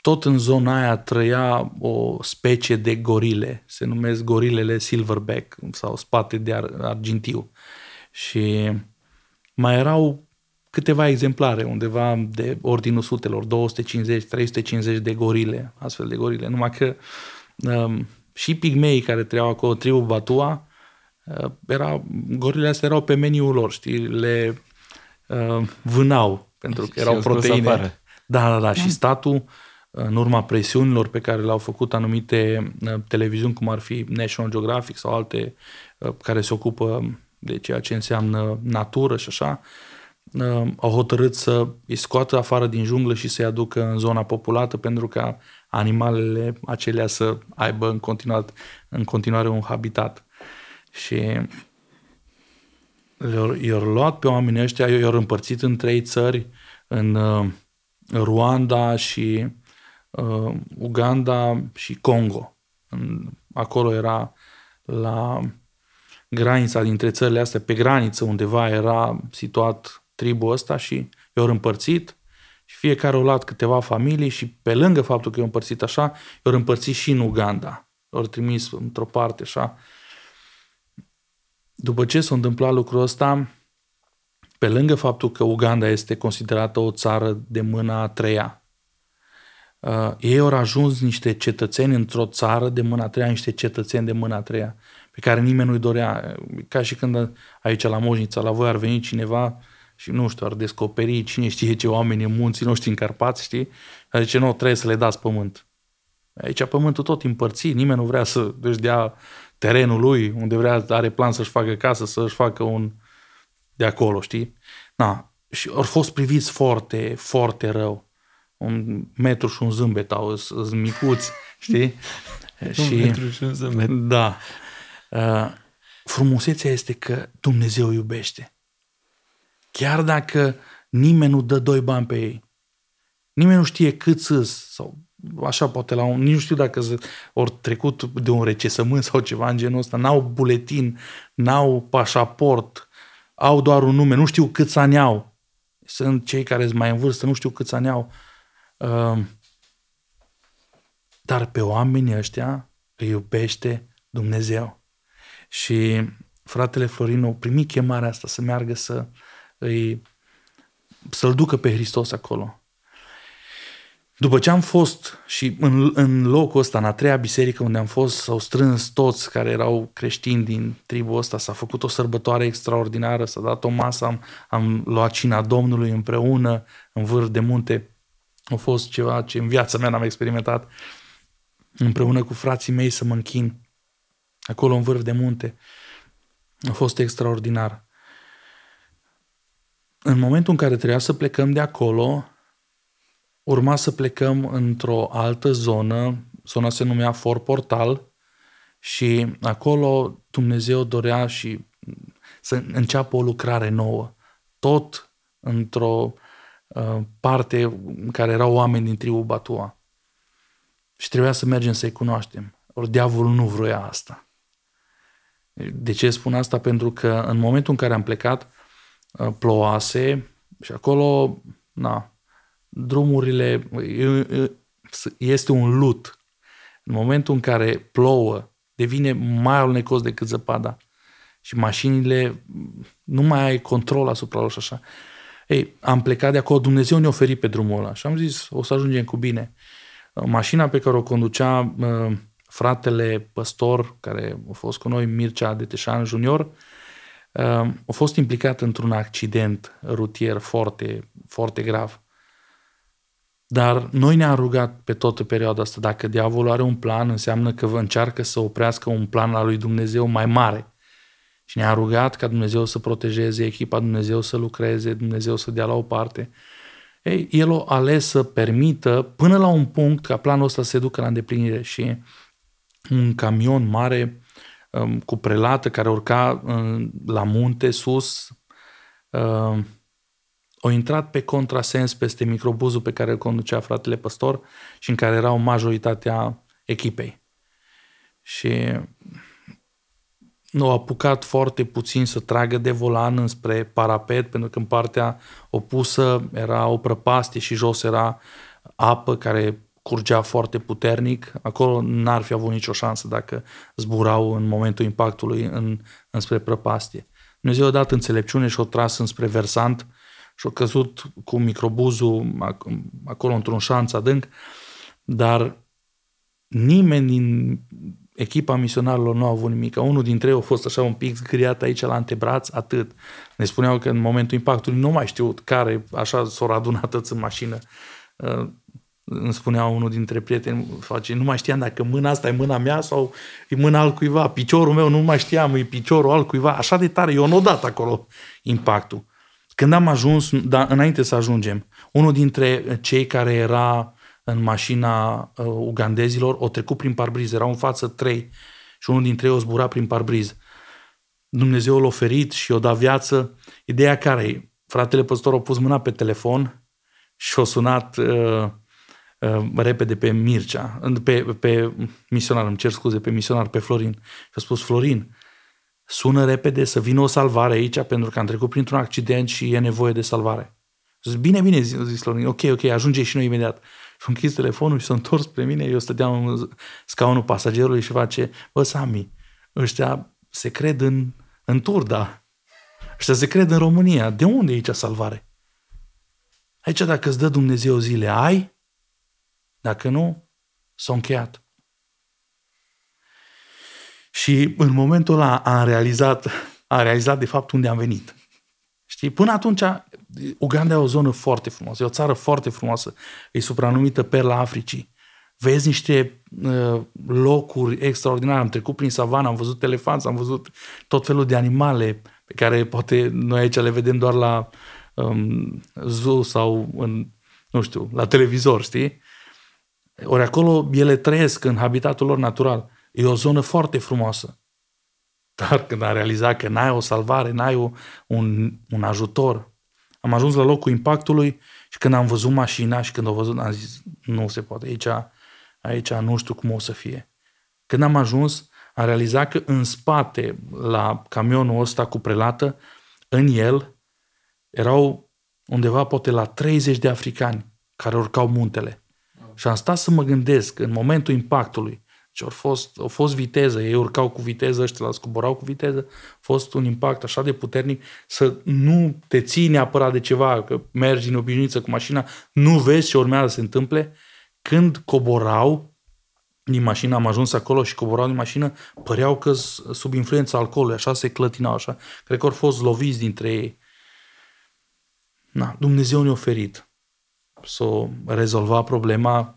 tot în zona aia trăia o specie de gorile, se numesc gorilele silverback sau spate de argintiu. argintiu. Și mai erau câteva exemplare, undeva de ordinul sutelor, 250, 350 de gorile, astfel de gorile, numai că um, și pigmeii care trăiau acolo, tribul Batua, uh, era, gorile astea erau pe meniul lor, știi, le uh, vânau, pentru că erau proteine. Da, da, da, și da. statul, în urma presiunilor pe care le-au făcut anumite uh, televiziuni, cum ar fi National Geographic sau alte, uh, care se ocupă de ceea ce înseamnă natură și așa, uh, au hotărât să îi scoată afară din junglă și să-i aducă în zona populată pentru ca animalele acelea să aibă în, continuat, în continuare un habitat. Și i-au luat pe oamenii ăștia, i-au împărțit în trei țări, în uh, Ruanda și uh, Uganda și Congo. acolo era la granița dintre țările astea, pe graniță undeva era situat tribul ăsta și i-au împărțit și fiecare au luat câteva familii și pe lângă faptul că i-au împărțit așa, i-au împărțit și în Uganda. I-au trimis într-o parte așa. După ce s-a întâmplat lucrul ăsta, pe lângă faptul că Uganda este considerată o țară de mâna a treia, uh, ei au ajuns niște cetățeni într-o țară de mâna a treia, niște cetățeni de mâna a treia pe care nimeni nu-i dorea. Ca și când aici la Moșnița, la voi ar veni cineva și nu știu, ar descoperi cine știe ce oameni în munții noștri în Carpați, știi? Dar zice, nu, trebuie să le dați pământ. Aici pământul tot împărțit, nimeni nu vrea să își dea terenul lui, unde vrea, are plan să-și facă casă, să-și facă un de acolo, știi? Na, și au fost priviți foarte, foarte rău. Un metru și un zâmbet au, sunt micuți, știi? <laughs> un și, metru și un zâmbet. Da. Uh, frumusețea este că Dumnezeu iubește. Chiar dacă nimeni nu dă doi bani pe ei, nimeni nu știe cât sunt sau așa poate la un, nici nu știu dacă ori trecut de un recesământ sau ceva în genul ăsta, n-au buletin, n-au pașaport, au doar un nume, nu știu câți ani au. Sunt cei care sunt mai în vârstă, nu știu câți ani au. Uh, dar pe oamenii ăștia îi iubește Dumnezeu. Și fratele Florin au primit chemarea asta să meargă să îi, să-l ducă pe Hristos acolo. După ce am fost și în, în locul ăsta, în a treia biserică unde am fost, s-au strâns toți care erau creștini din tribul ăsta, s-a făcut o sărbătoare extraordinară, s-a dat o masă, am, am luat cina Domnului împreună în vârf de munte. A fost ceva ce în viața mea n-am experimentat împreună cu frații mei să mă închin acolo în vârf de munte. A fost extraordinar. În momentul în care trebuia să plecăm de acolo, urma să plecăm într-o altă zonă, zona se numea For Portal și acolo Dumnezeu dorea și să înceapă o lucrare nouă. Tot într-o uh, parte în care erau oameni din tribul Batua. Și trebuia să mergem să-i cunoaștem. Ori diavolul nu vroia asta. De ce spun asta? Pentru că în momentul în care am plecat, uh, ploase și acolo, na, drumurile, este un lut. În momentul în care plouă, devine mai alunecos decât zăpada și mașinile, nu mai ai control asupra lor și așa. Ei, am plecat de acolo, Dumnezeu ne-a oferit pe drumul ăla și am zis, o să ajungem cu bine. Uh, mașina pe care o conducea uh, fratele păstor care a fost cu noi, Mircea Deteșan Junior, um, a fost implicat într-un accident rutier foarte, foarte grav. Dar noi ne-am rugat pe toată perioada asta, dacă diavolul are un plan, înseamnă că vă încearcă să oprească un plan al lui Dumnezeu mai mare. Și ne-am rugat ca Dumnezeu să protejeze echipa, Dumnezeu să lucreze, Dumnezeu să dea la o parte. Ei, el o ales să permită până la un punct ca planul ăsta să se ducă la îndeplinire și un camion mare um, cu prelată care urca um, la munte sus. Um, au intrat pe contrasens peste microbuzul pe care îl conducea fratele păstor și în care erau majoritatea echipei. Și nu a apucat foarte puțin să tragă de volan înspre parapet, pentru că în partea opusă era o prăpastie și jos era apă care curgea foarte puternic. Acolo n-ar fi avut nicio șansă dacă zburau în momentul impactului în, înspre prăpastie. Dumnezeu a dat înțelepciune și o tras înspre versant și a căzut cu microbuzul acolo într-un șanț adânc, dar nimeni din echipa misionarilor nu a avut nimic. Unul dintre ei a fost așa un pic zgriat aici la antebraț, atât. Ne spuneau că în momentul impactului nu mai știu care, așa s-au adunat în mașină îmi spunea unul dintre prieteni, face, nu mai știam dacă mâna asta e mâna mea sau e mâna altcuiva, piciorul meu, nu mai știam, e piciorul altcuiva, așa de tare, eu nu dat acolo impactul. Când am ajuns, dar înainte să ajungem, unul dintre cei care era în mașina uh, ugandezilor, o trecut prin parbriz, erau în față trei și unul dintre ei o zbura prin parbriz. Dumnezeu l-a oferit și o da viață. Ideea care e? Fratele păstor a pus mâna pe telefon și a sunat uh, Uh, repede pe Mircea, pe, pe misionar, îmi cer scuze, pe misionar, pe Florin. Și a spus, Florin, sună repede să vină o salvare aici pentru că am trecut printr-un accident și e nevoie de salvare. Zis, bine, bine, zis, zis Florin, ok, ok, ajunge și noi imediat. Și a închis telefonul și s-a întors spre mine, eu stăteam în scaunul pasagerului și face, bă, Sami, ăștia se cred în, în Turda, ăștia se cred în România, de unde e aici salvare? Aici dacă îți dă Dumnezeu zile, ai, dacă nu, s-a încheiat. Și în momentul ăla am realizat, am realizat de fapt unde am venit. Știi? Până atunci, Uganda e o zonă foarte frumoasă, e o țară foarte frumoasă, e supranumită Perla Africii. Vezi niște uh, locuri extraordinare. Am trecut prin savană, am văzut elefanți, am văzut tot felul de animale pe care poate noi aici le vedem doar la um, zoo sau în, nu știu, la televizor, știi? Ori acolo ele trăiesc în habitatul lor natural. E o zonă foarte frumoasă. Dar când am realizat că n-ai o salvare, n-ai o, un, un ajutor, am ajuns la locul impactului și când am văzut mașina și când o văzut, am zis, nu se poate, aici, aici nu știu cum o să fie. Când am ajuns, am realizat că în spate, la camionul ăsta cu prelată, în el erau undeva poate la 30 de africani care urcau muntele. Și am stat să mă gândesc în momentul impactului. Ce deci au fost, au fost viteză, ei urcau cu viteză, ăștia la scoborau cu viteză, a fost un impact așa de puternic să nu te ții neapărat de ceva, că mergi în obișnuință cu mașina, nu vezi ce urmează să se întâmple. Când coborau, din mașină, am ajuns acolo și coborau din mașină, păreau că sub influența alcoolului, așa se clătinau, așa. Cred că au fost loviți dintre ei. Na, Dumnezeu ne-a oferit s o rezolvat problema,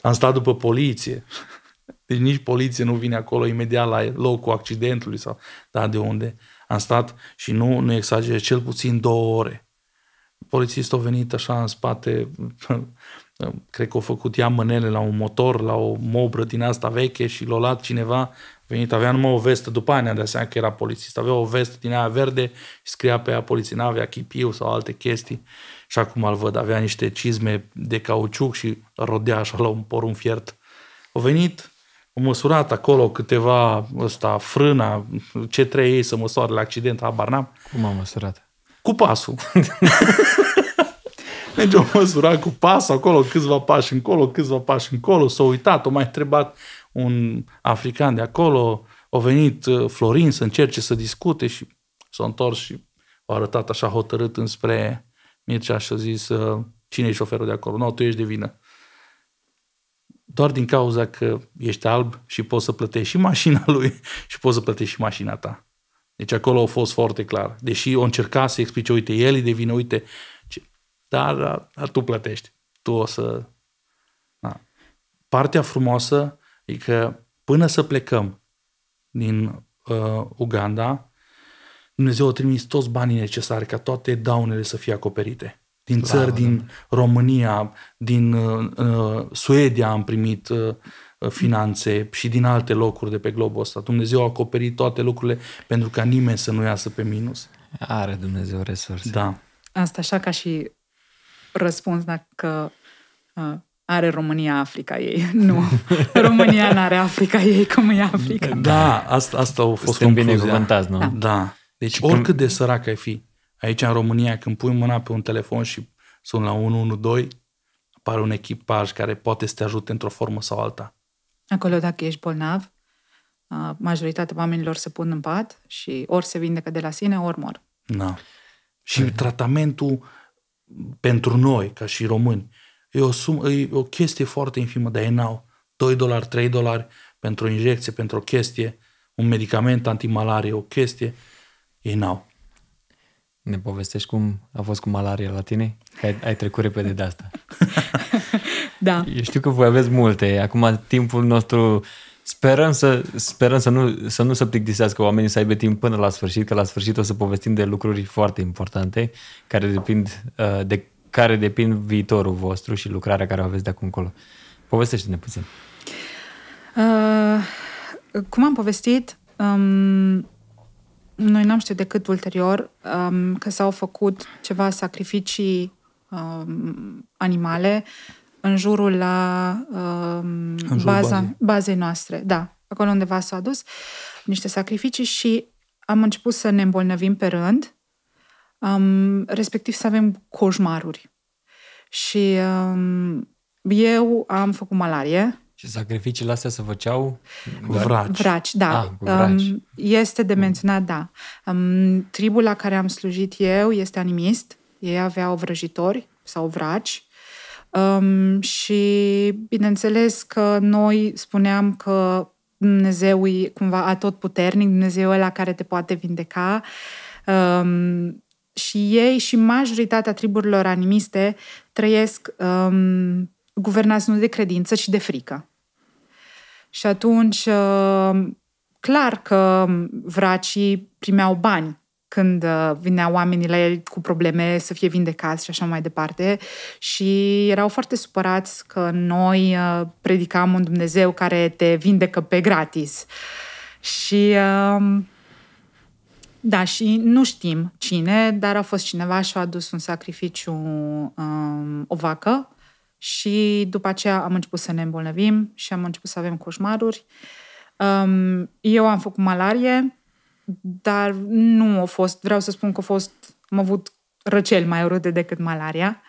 am stat după poliție. <laughs> Deci nici poliție nu vine acolo imediat la locul accidentului sau da, de unde. Am stat și nu, nu exagerez, cel puțin două ore. Polițistul a venit așa în spate, <laughs> cred că a făcut ea mânele la un motor, la o mobră din asta veche și l-a luat cineva, venit, avea numai o vestă, după aia ne seama că era polițist, avea o vestă din aia verde și scria pe ea poliție, n-avea chipiu sau alte chestii și acum îl văd, avea niște cizme de cauciuc și rodea așa la un porun fiert. Au venit, au măsurat acolo câteva, ăsta, frâna, ce trei ei să măsoare la accident, habar n-am. Cum am măsurat? Cu pasul. <laughs> Deci o măsura cu pasul acolo, câțiva pași încolo, câțiva pași încolo, s-a uitat, o mai întrebat un african de acolo, a venit uh, Florin să încerce să discute și s-a întors și a arătat așa hotărât înspre Mircea și-a zis, ă, cine e șoferul de acolo? Nu, no, tu ești de vină. Doar din cauza că ești alb și poți să plătești și mașina <laughs> lui și poți să plătești și mașina ta. Deci acolo a fost foarte clar. Deși o încerca să explice, uite, el e de vină, uite, dar, dar tu plătești. Tu o să... Da. Partea frumoasă e că până să plecăm din uh, Uganda, Dumnezeu a trimis toți banii necesari ca toate daunele să fie acoperite. Din Slavă, țări, din România, din uh, uh, Suedia am primit uh, uh, finanțe și din alte locuri de pe globul ăsta. Dumnezeu a acoperit toate lucrurile pentru ca nimeni să nu iasă pe minus. Are Dumnezeu resurse. Da. Asta așa ca și răspuns dacă uh, are România Africa ei. <laughs> Nu. România nu are Africa ei, cum e Africa. Da, asta, asta a fost Suntem binecuvântați, nu? Da. da. Deci oricât de sărac ai fi, aici în România, când pui mâna pe un telefon și sun la 112, apare un echipaj care poate să te ajute într-o formă sau alta. Acolo, dacă ești bolnav, majoritatea oamenilor se pun în pat și ori se vindecă de la sine, ori mor. Da. Și păi. tratamentul pentru noi, ca și români, e o, sum, e o chestie foarte infimă, dar ei n-au. 2 dolari, 3 dolari pentru o injecție, pentru o chestie, un medicament antimalarie, o chestie ei n-au. Ne povestești cum a fost cu malaria la tine? Că ai, ai trecut repede de asta. <laughs> da. Eu știu că voi aveți multe. Acum timpul nostru Sperăm să, sperăm să nu, să nu se plictisească oamenii să aibă timp până la sfârșit, că la sfârșit o să povestim de lucruri foarte importante care depind, uh, de care depind viitorul vostru și lucrarea care o aveți de acum încolo. Povestește-ne puțin. Uh, cum am povestit, um, noi n-am știut decât ulterior um, că s-au făcut ceva sacrificii um, animale în jurul la um, în jurul baza, bazei. noastre. Da, acolo undeva s-au adus niște sacrificii și am început să ne îmbolnăvim pe rând, um, respectiv să avem coșmaruri. Și um, eu am făcut malarie, și sacrificiile astea se făceau cu da. vraci. Vraci, da. Ah, vraci. Um, este de menționat, da. Um, tribul la care am slujit eu este animist. Ei aveau vrăjitori sau vraci. Um, și bineînțeles că noi spuneam că Dumnezeu e cumva atotputernic, Dumnezeu e la care te poate vindeca. Um, și ei și majoritatea triburilor animiste trăiesc um, guvernați nu de credință, ci de frică. Și atunci, uh, clar că vracii primeau bani când uh, vineau oamenii la el cu probleme să fie vindecați și așa mai departe și erau foarte supărați că noi uh, predicam un Dumnezeu care te vindecă pe gratis. Și um, da, și nu știm cine, dar a fost cineva și a adus un sacrificiu, um, o vacă și după aceea am început să ne îmbolnăvim și am început să avem coșmaruri. Eu am făcut malarie, dar nu a fost, vreau să spun că a fost, am avut răcel mai urâte decât malaria.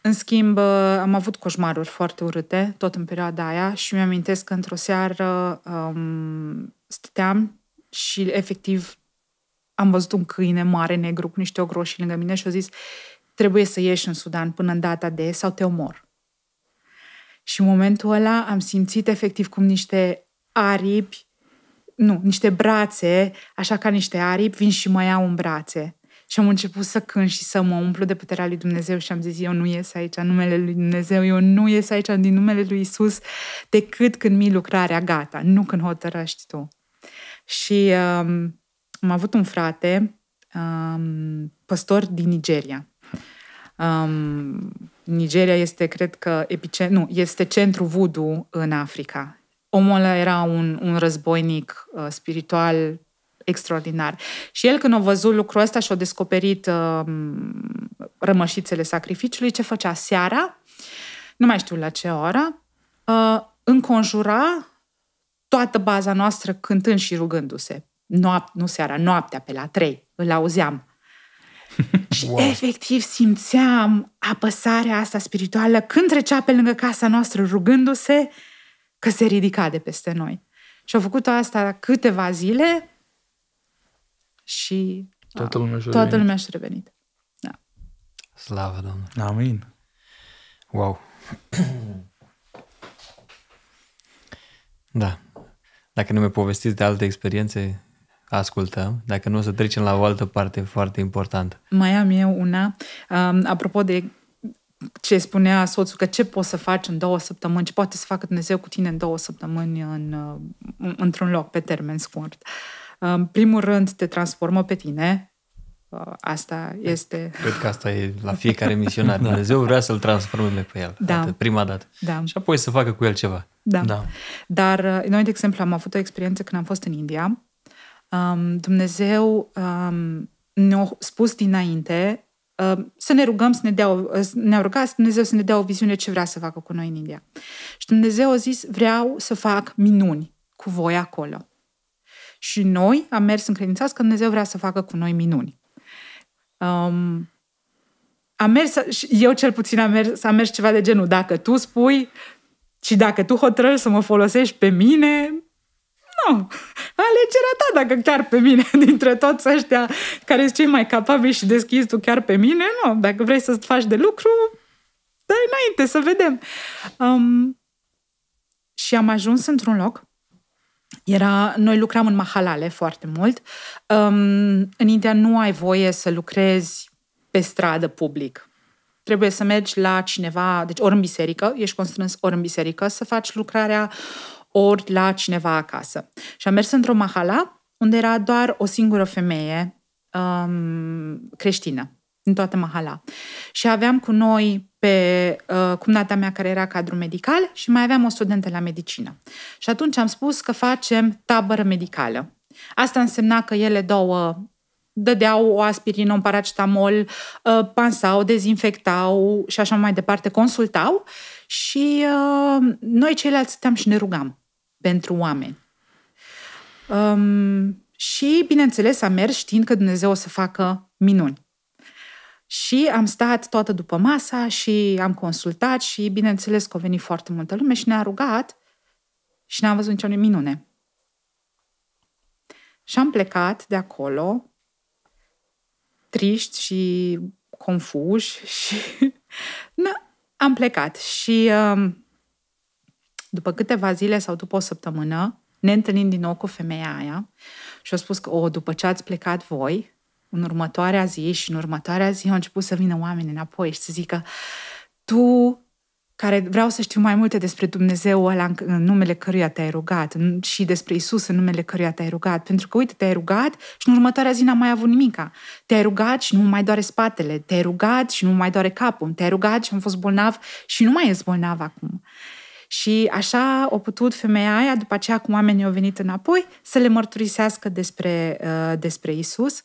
În schimb, am avut coșmaruri foarte urâte tot în perioada aia și mi-am amintesc că într-o seară um, stăteam și efectiv am văzut un câine mare negru cu niște ogroși lângă mine și au zis trebuie să ieși în Sudan până în data de sau te omor. Și în momentul ăla am simțit efectiv cum niște aripi, nu, niște brațe, așa ca niște aripi, vin și mă iau în brațe. Și am început să cânt și să mă umplu de puterea lui Dumnezeu și am zis, eu nu ies aici în numele lui Dumnezeu, eu nu ies aici din numele lui Isus decât când mi lucrarea gata, nu când hotărăști tu. Și um, am avut un frate, um, păstor din Nigeria. Um, Nigeria este, cred că, epicent, nu, este centru vudu în Africa. Omul era un, un războinic uh, spiritual extraordinar. Și el când a văzut lucrul ăsta și a descoperit uh, rămășițele sacrificiului, ce făcea seara, nu mai știu la ce oră, uh, înconjura toată baza noastră cântând și rugându-se. Noap- nu seara, noaptea, pe la trei, îl auzeam. <laughs> și wow. efectiv simțeam apăsarea asta spirituală când trecea pe lângă casa noastră rugându-se că se ridica de peste noi. Și au făcut asta câteva zile și toată lumea și-a toată lumea și revenit. Da. Slavă Domnului! Amin! Wow! da. Dacă nu mi povestiți de alte experiențe ascultăm, dacă nu o să trecem la o altă parte foarte importantă. Mai am eu una, um, apropo de ce spunea soțul, că ce poți să faci în două săptămâni, ce poate să facă Dumnezeu cu tine în două săptămâni în, uh, într-un loc pe termen scurt. În um, primul rând, te transformă pe tine. Uh, asta este... Cred că asta e la fiecare misionar. <laughs> da. Dumnezeu vrea să-l transforme pe el. Da. Atât, prima dată. Da. Și apoi să facă cu el ceva. Da. da. Dar uh, noi, de exemplu, am avut o experiență când am fost în India um, Dumnezeu um, ne-a spus dinainte să ne rugăm, să ne dea, o, ne-a rugat Dumnezeu să ne dea o viziune ce vrea să facă cu noi în India. Și Dumnezeu a zis, vreau să fac minuni cu voi acolo. Și noi am mers încredințați că Dumnezeu vrea să facă cu noi minuni. Um, am mers, eu cel puțin am mers, am mers ceva de genul, dacă tu spui și dacă tu hotărăști să mă folosești pe mine, nu, no, alegerea ta dacă chiar pe mine, <laughs> dintre toți ăștia care sunt cei mai capabili și deschizi tu chiar pe mine, nu, no, dacă vrei să-ți faci de lucru, dă înainte să vedem. Um, și am ajuns într-un loc era, noi lucram în mahalale foarte mult. Um, în India nu ai voie să lucrezi pe stradă public. Trebuie să mergi la cineva, deci ori în biserică, ești constrâns ori în biserică să faci lucrarea, ori la cineva acasă. Și am mers într-o mahala unde era doar o singură femeie um, creștină în toată mahala. Și aveam cu noi pe uh, cumnata mea care era cadru medical și mai aveam o studentă la medicină. Și atunci am spus că facem tabără medicală. Asta însemna că ele două dădeau o aspirină, un paracetamol, uh, pansau, dezinfectau și așa mai departe, consultau și uh, noi ceilalți stăteam și ne rugam pentru oameni. Um, și, bineînțeles, am mers știind că Dumnezeu o să facă minuni. Și am stat toată după masa și am consultat și, bineînțeles, că a venit foarte multă lume și ne-a rugat și n-am văzut nicio minune. Și am plecat de acolo, triști și confuși și... <laughs> Na, am plecat și Uh, după câteva zile sau după o săptămână, ne întâlnim din nou cu femeia aia și au spus că, o, după ce ați plecat voi, în următoarea zi și în următoarea zi au început să vină oameni înapoi și să zică tu care vreau să știu mai multe despre Dumnezeu ăla în numele căruia te-ai rugat și despre Isus în numele căruia te-ai rugat. Pentru că, uite, te-ai rugat și în următoarea zi n-am mai avut nimica. Te-ai rugat și nu mai doare spatele, te-ai rugat și nu mai doare capul, te-ai rugat și am fost bolnav și nu mai ești bolnav acum. Și așa a putut femeia aia, după aceea cum oamenii au venit înapoi, să le mărturisească despre, uh, despre Isus.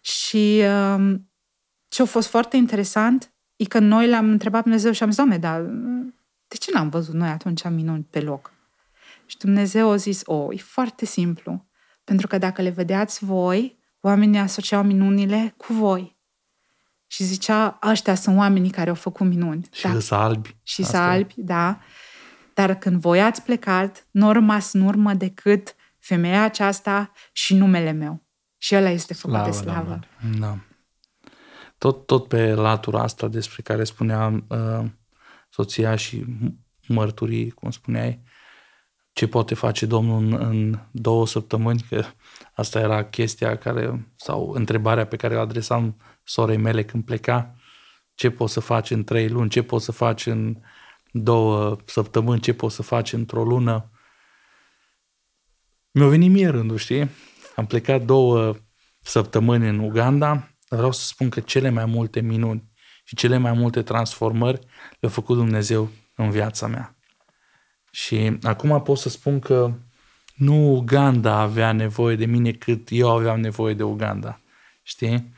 Și uh, ce a fost foarte interesant e că noi l-am întrebat Dumnezeu și am zis, doamne, dar uh, de ce n-am văzut noi atunci minuni pe loc? Și Dumnezeu a zis, o, oh, e foarte simplu. Pentru că dacă le vedeați voi, oamenii asociau minunile cu voi. Și zicea, ăștia sunt oamenii care au făcut minuni. Și da. albi. Și să albi, da dar când voi ați plecat, nu a rămas în urmă decât femeia aceasta și numele meu. Și ăla este făcut slavă, de slavă. Da. Tot, tot pe latura asta despre care spuneam uh, soția și mărturii, cum spuneai, ce poate face Domnul în, în două săptămâni, că asta era chestia care, sau întrebarea pe care o adresam sorei mele când pleca, ce poți să faci în trei luni, ce poți să faci în două săptămâni, ce poți să faci într-o lună. Mi-a venit mie rândul, știi? Am plecat două săptămâni în Uganda, vreau să spun că cele mai multe minuni și cele mai multe transformări le-a făcut Dumnezeu în viața mea. Și acum pot să spun că nu Uganda avea nevoie de mine cât eu aveam nevoie de Uganda. Știi?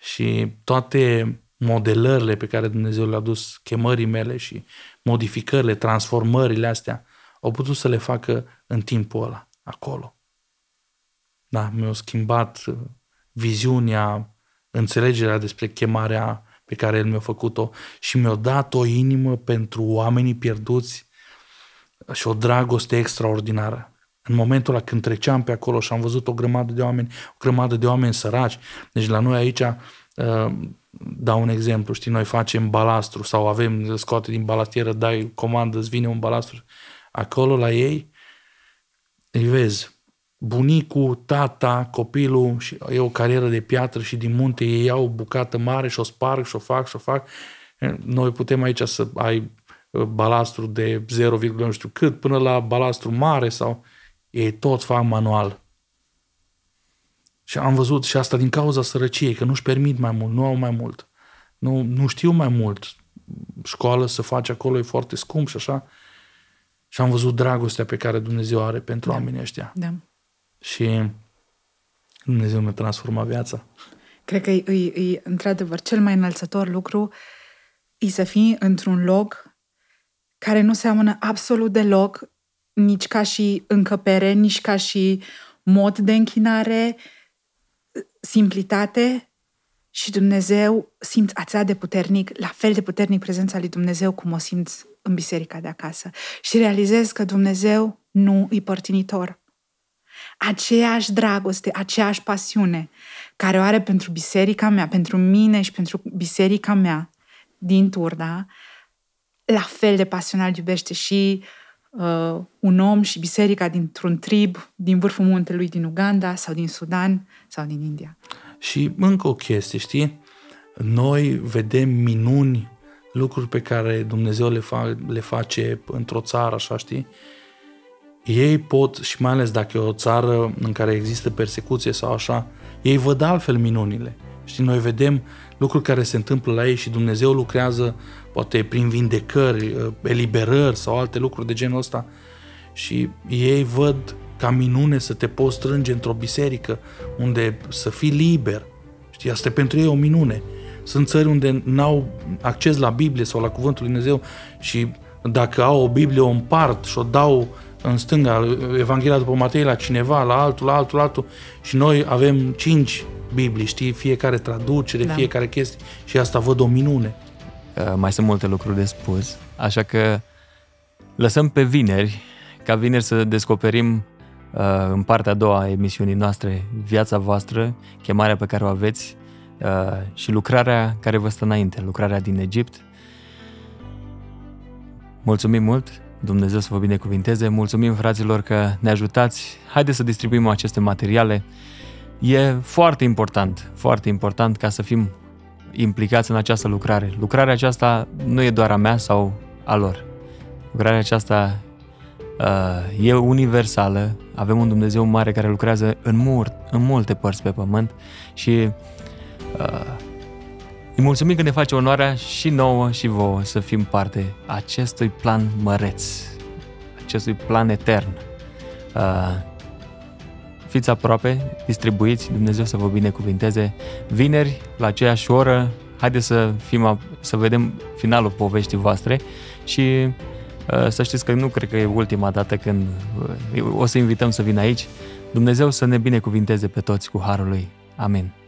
Și toate modelările pe care Dumnezeu le-a dus chemării mele și modificările, transformările astea, au putut să le facă în timpul ăla, acolo. Da, mi-au schimbat uh, viziunea, înțelegerea despre chemarea pe care El mi-a făcut-o și mi-a dat o inimă pentru oamenii pierduți și o dragoste extraordinară. În momentul la când treceam pe acolo și am văzut o grămadă de oameni, o grămadă de oameni săraci, deci la noi aici uh, dau un exemplu, știi, noi facem balastru sau avem, scoate din balastieră, dai comandă, îți vine un balastru. Acolo la ei îi vezi bunicul, tata, copilul și e o carieră de piatră și din munte ei iau o bucată mare și o sparg și o fac și o fac. Noi putem aici să ai uh, balastru de 0, nu știu cât până la balastru mare sau ei tot fac manual. Și am văzut și asta din cauza sărăciei, că nu-și permit mai mult, nu au mai mult, nu, nu știu mai mult. Școală să faci acolo e foarte scump și așa. Și am văzut dragostea pe care Dumnezeu are pentru da. oamenii ăștia. Da. Și Dumnezeu mi-a transformat viața. Cred că e, e, e într-adevăr cel mai înălțător lucru e să fii într-un loc care nu seamănă absolut deloc nici ca și încăpere, nici ca și mod de închinare, simplitate și Dumnezeu simți atât de puternic, la fel de puternic prezența lui Dumnezeu cum o simți în biserica de acasă. Și realizezi că Dumnezeu nu îi părtinitor. Aceeași dragoste, aceeași pasiune care o are pentru biserica mea, pentru mine și pentru biserica mea din Turda, la fel de pasional iubește și uh, uh, un om și biserica dintr-un trib din vârful muntelui din Uganda sau din Sudan sau din India. Și încă o chestie, știi? Noi vedem minuni, lucruri pe care Dumnezeu le, fa- le face într-o țară, așa, știi? Ei pot, și mai ales dacă e o țară în care există persecuție sau așa, ei văd altfel minunile și noi vedem lucruri care se întâmplă la ei și Dumnezeu lucrează poate prin vindecări, eh, eliberări sau alte lucruri de genul ăsta și ei văd ca minune să te poți strânge într-o biserică unde să fii liber. Știi, asta e pentru ei o minune. Sunt țări unde n-au acces la Biblie sau la Cuvântul Lui Dumnezeu și dacă au o Biblie o împart și o dau în stânga, Evanghelia după Matei la cineva, la altul, la altul, la altul și noi avem cinci Biblii, știi, fiecare traducere, da. fiecare chestie și asta văd o minune. Uh, mai sunt multe lucruri de spus, așa că lăsăm pe vineri, ca vineri să descoperim uh, în partea a doua a emisiunii noastre viața voastră, chemarea pe care o aveți uh, și lucrarea care vă stă înainte, lucrarea din Egipt. Mulțumim mult! Dumnezeu să vă binecuvinteze. Mulțumim fraților că ne ajutați. Haideți să distribuim aceste materiale. E foarte important, foarte important ca să fim implicați în această lucrare. Lucrarea aceasta nu e doar a mea sau a lor. Lucrarea aceasta uh, e universală. Avem un Dumnezeu mare care lucrează în, mur, în multe părți pe pământ și uh, îi mulțumim că ne face onoarea și nouă și vouă să fim parte acestui plan măreț, acestui plan etern. Uh, fiți aproape, distribuiți, Dumnezeu să vă binecuvinteze. Vineri, la aceeași oră, haideți să, fim, să vedem finalul poveștii voastre și uh, să știți că nu cred că e ultima dată când uh, o să invităm să vin aici. Dumnezeu să ne binecuvinteze pe toți cu harul lui. Amin.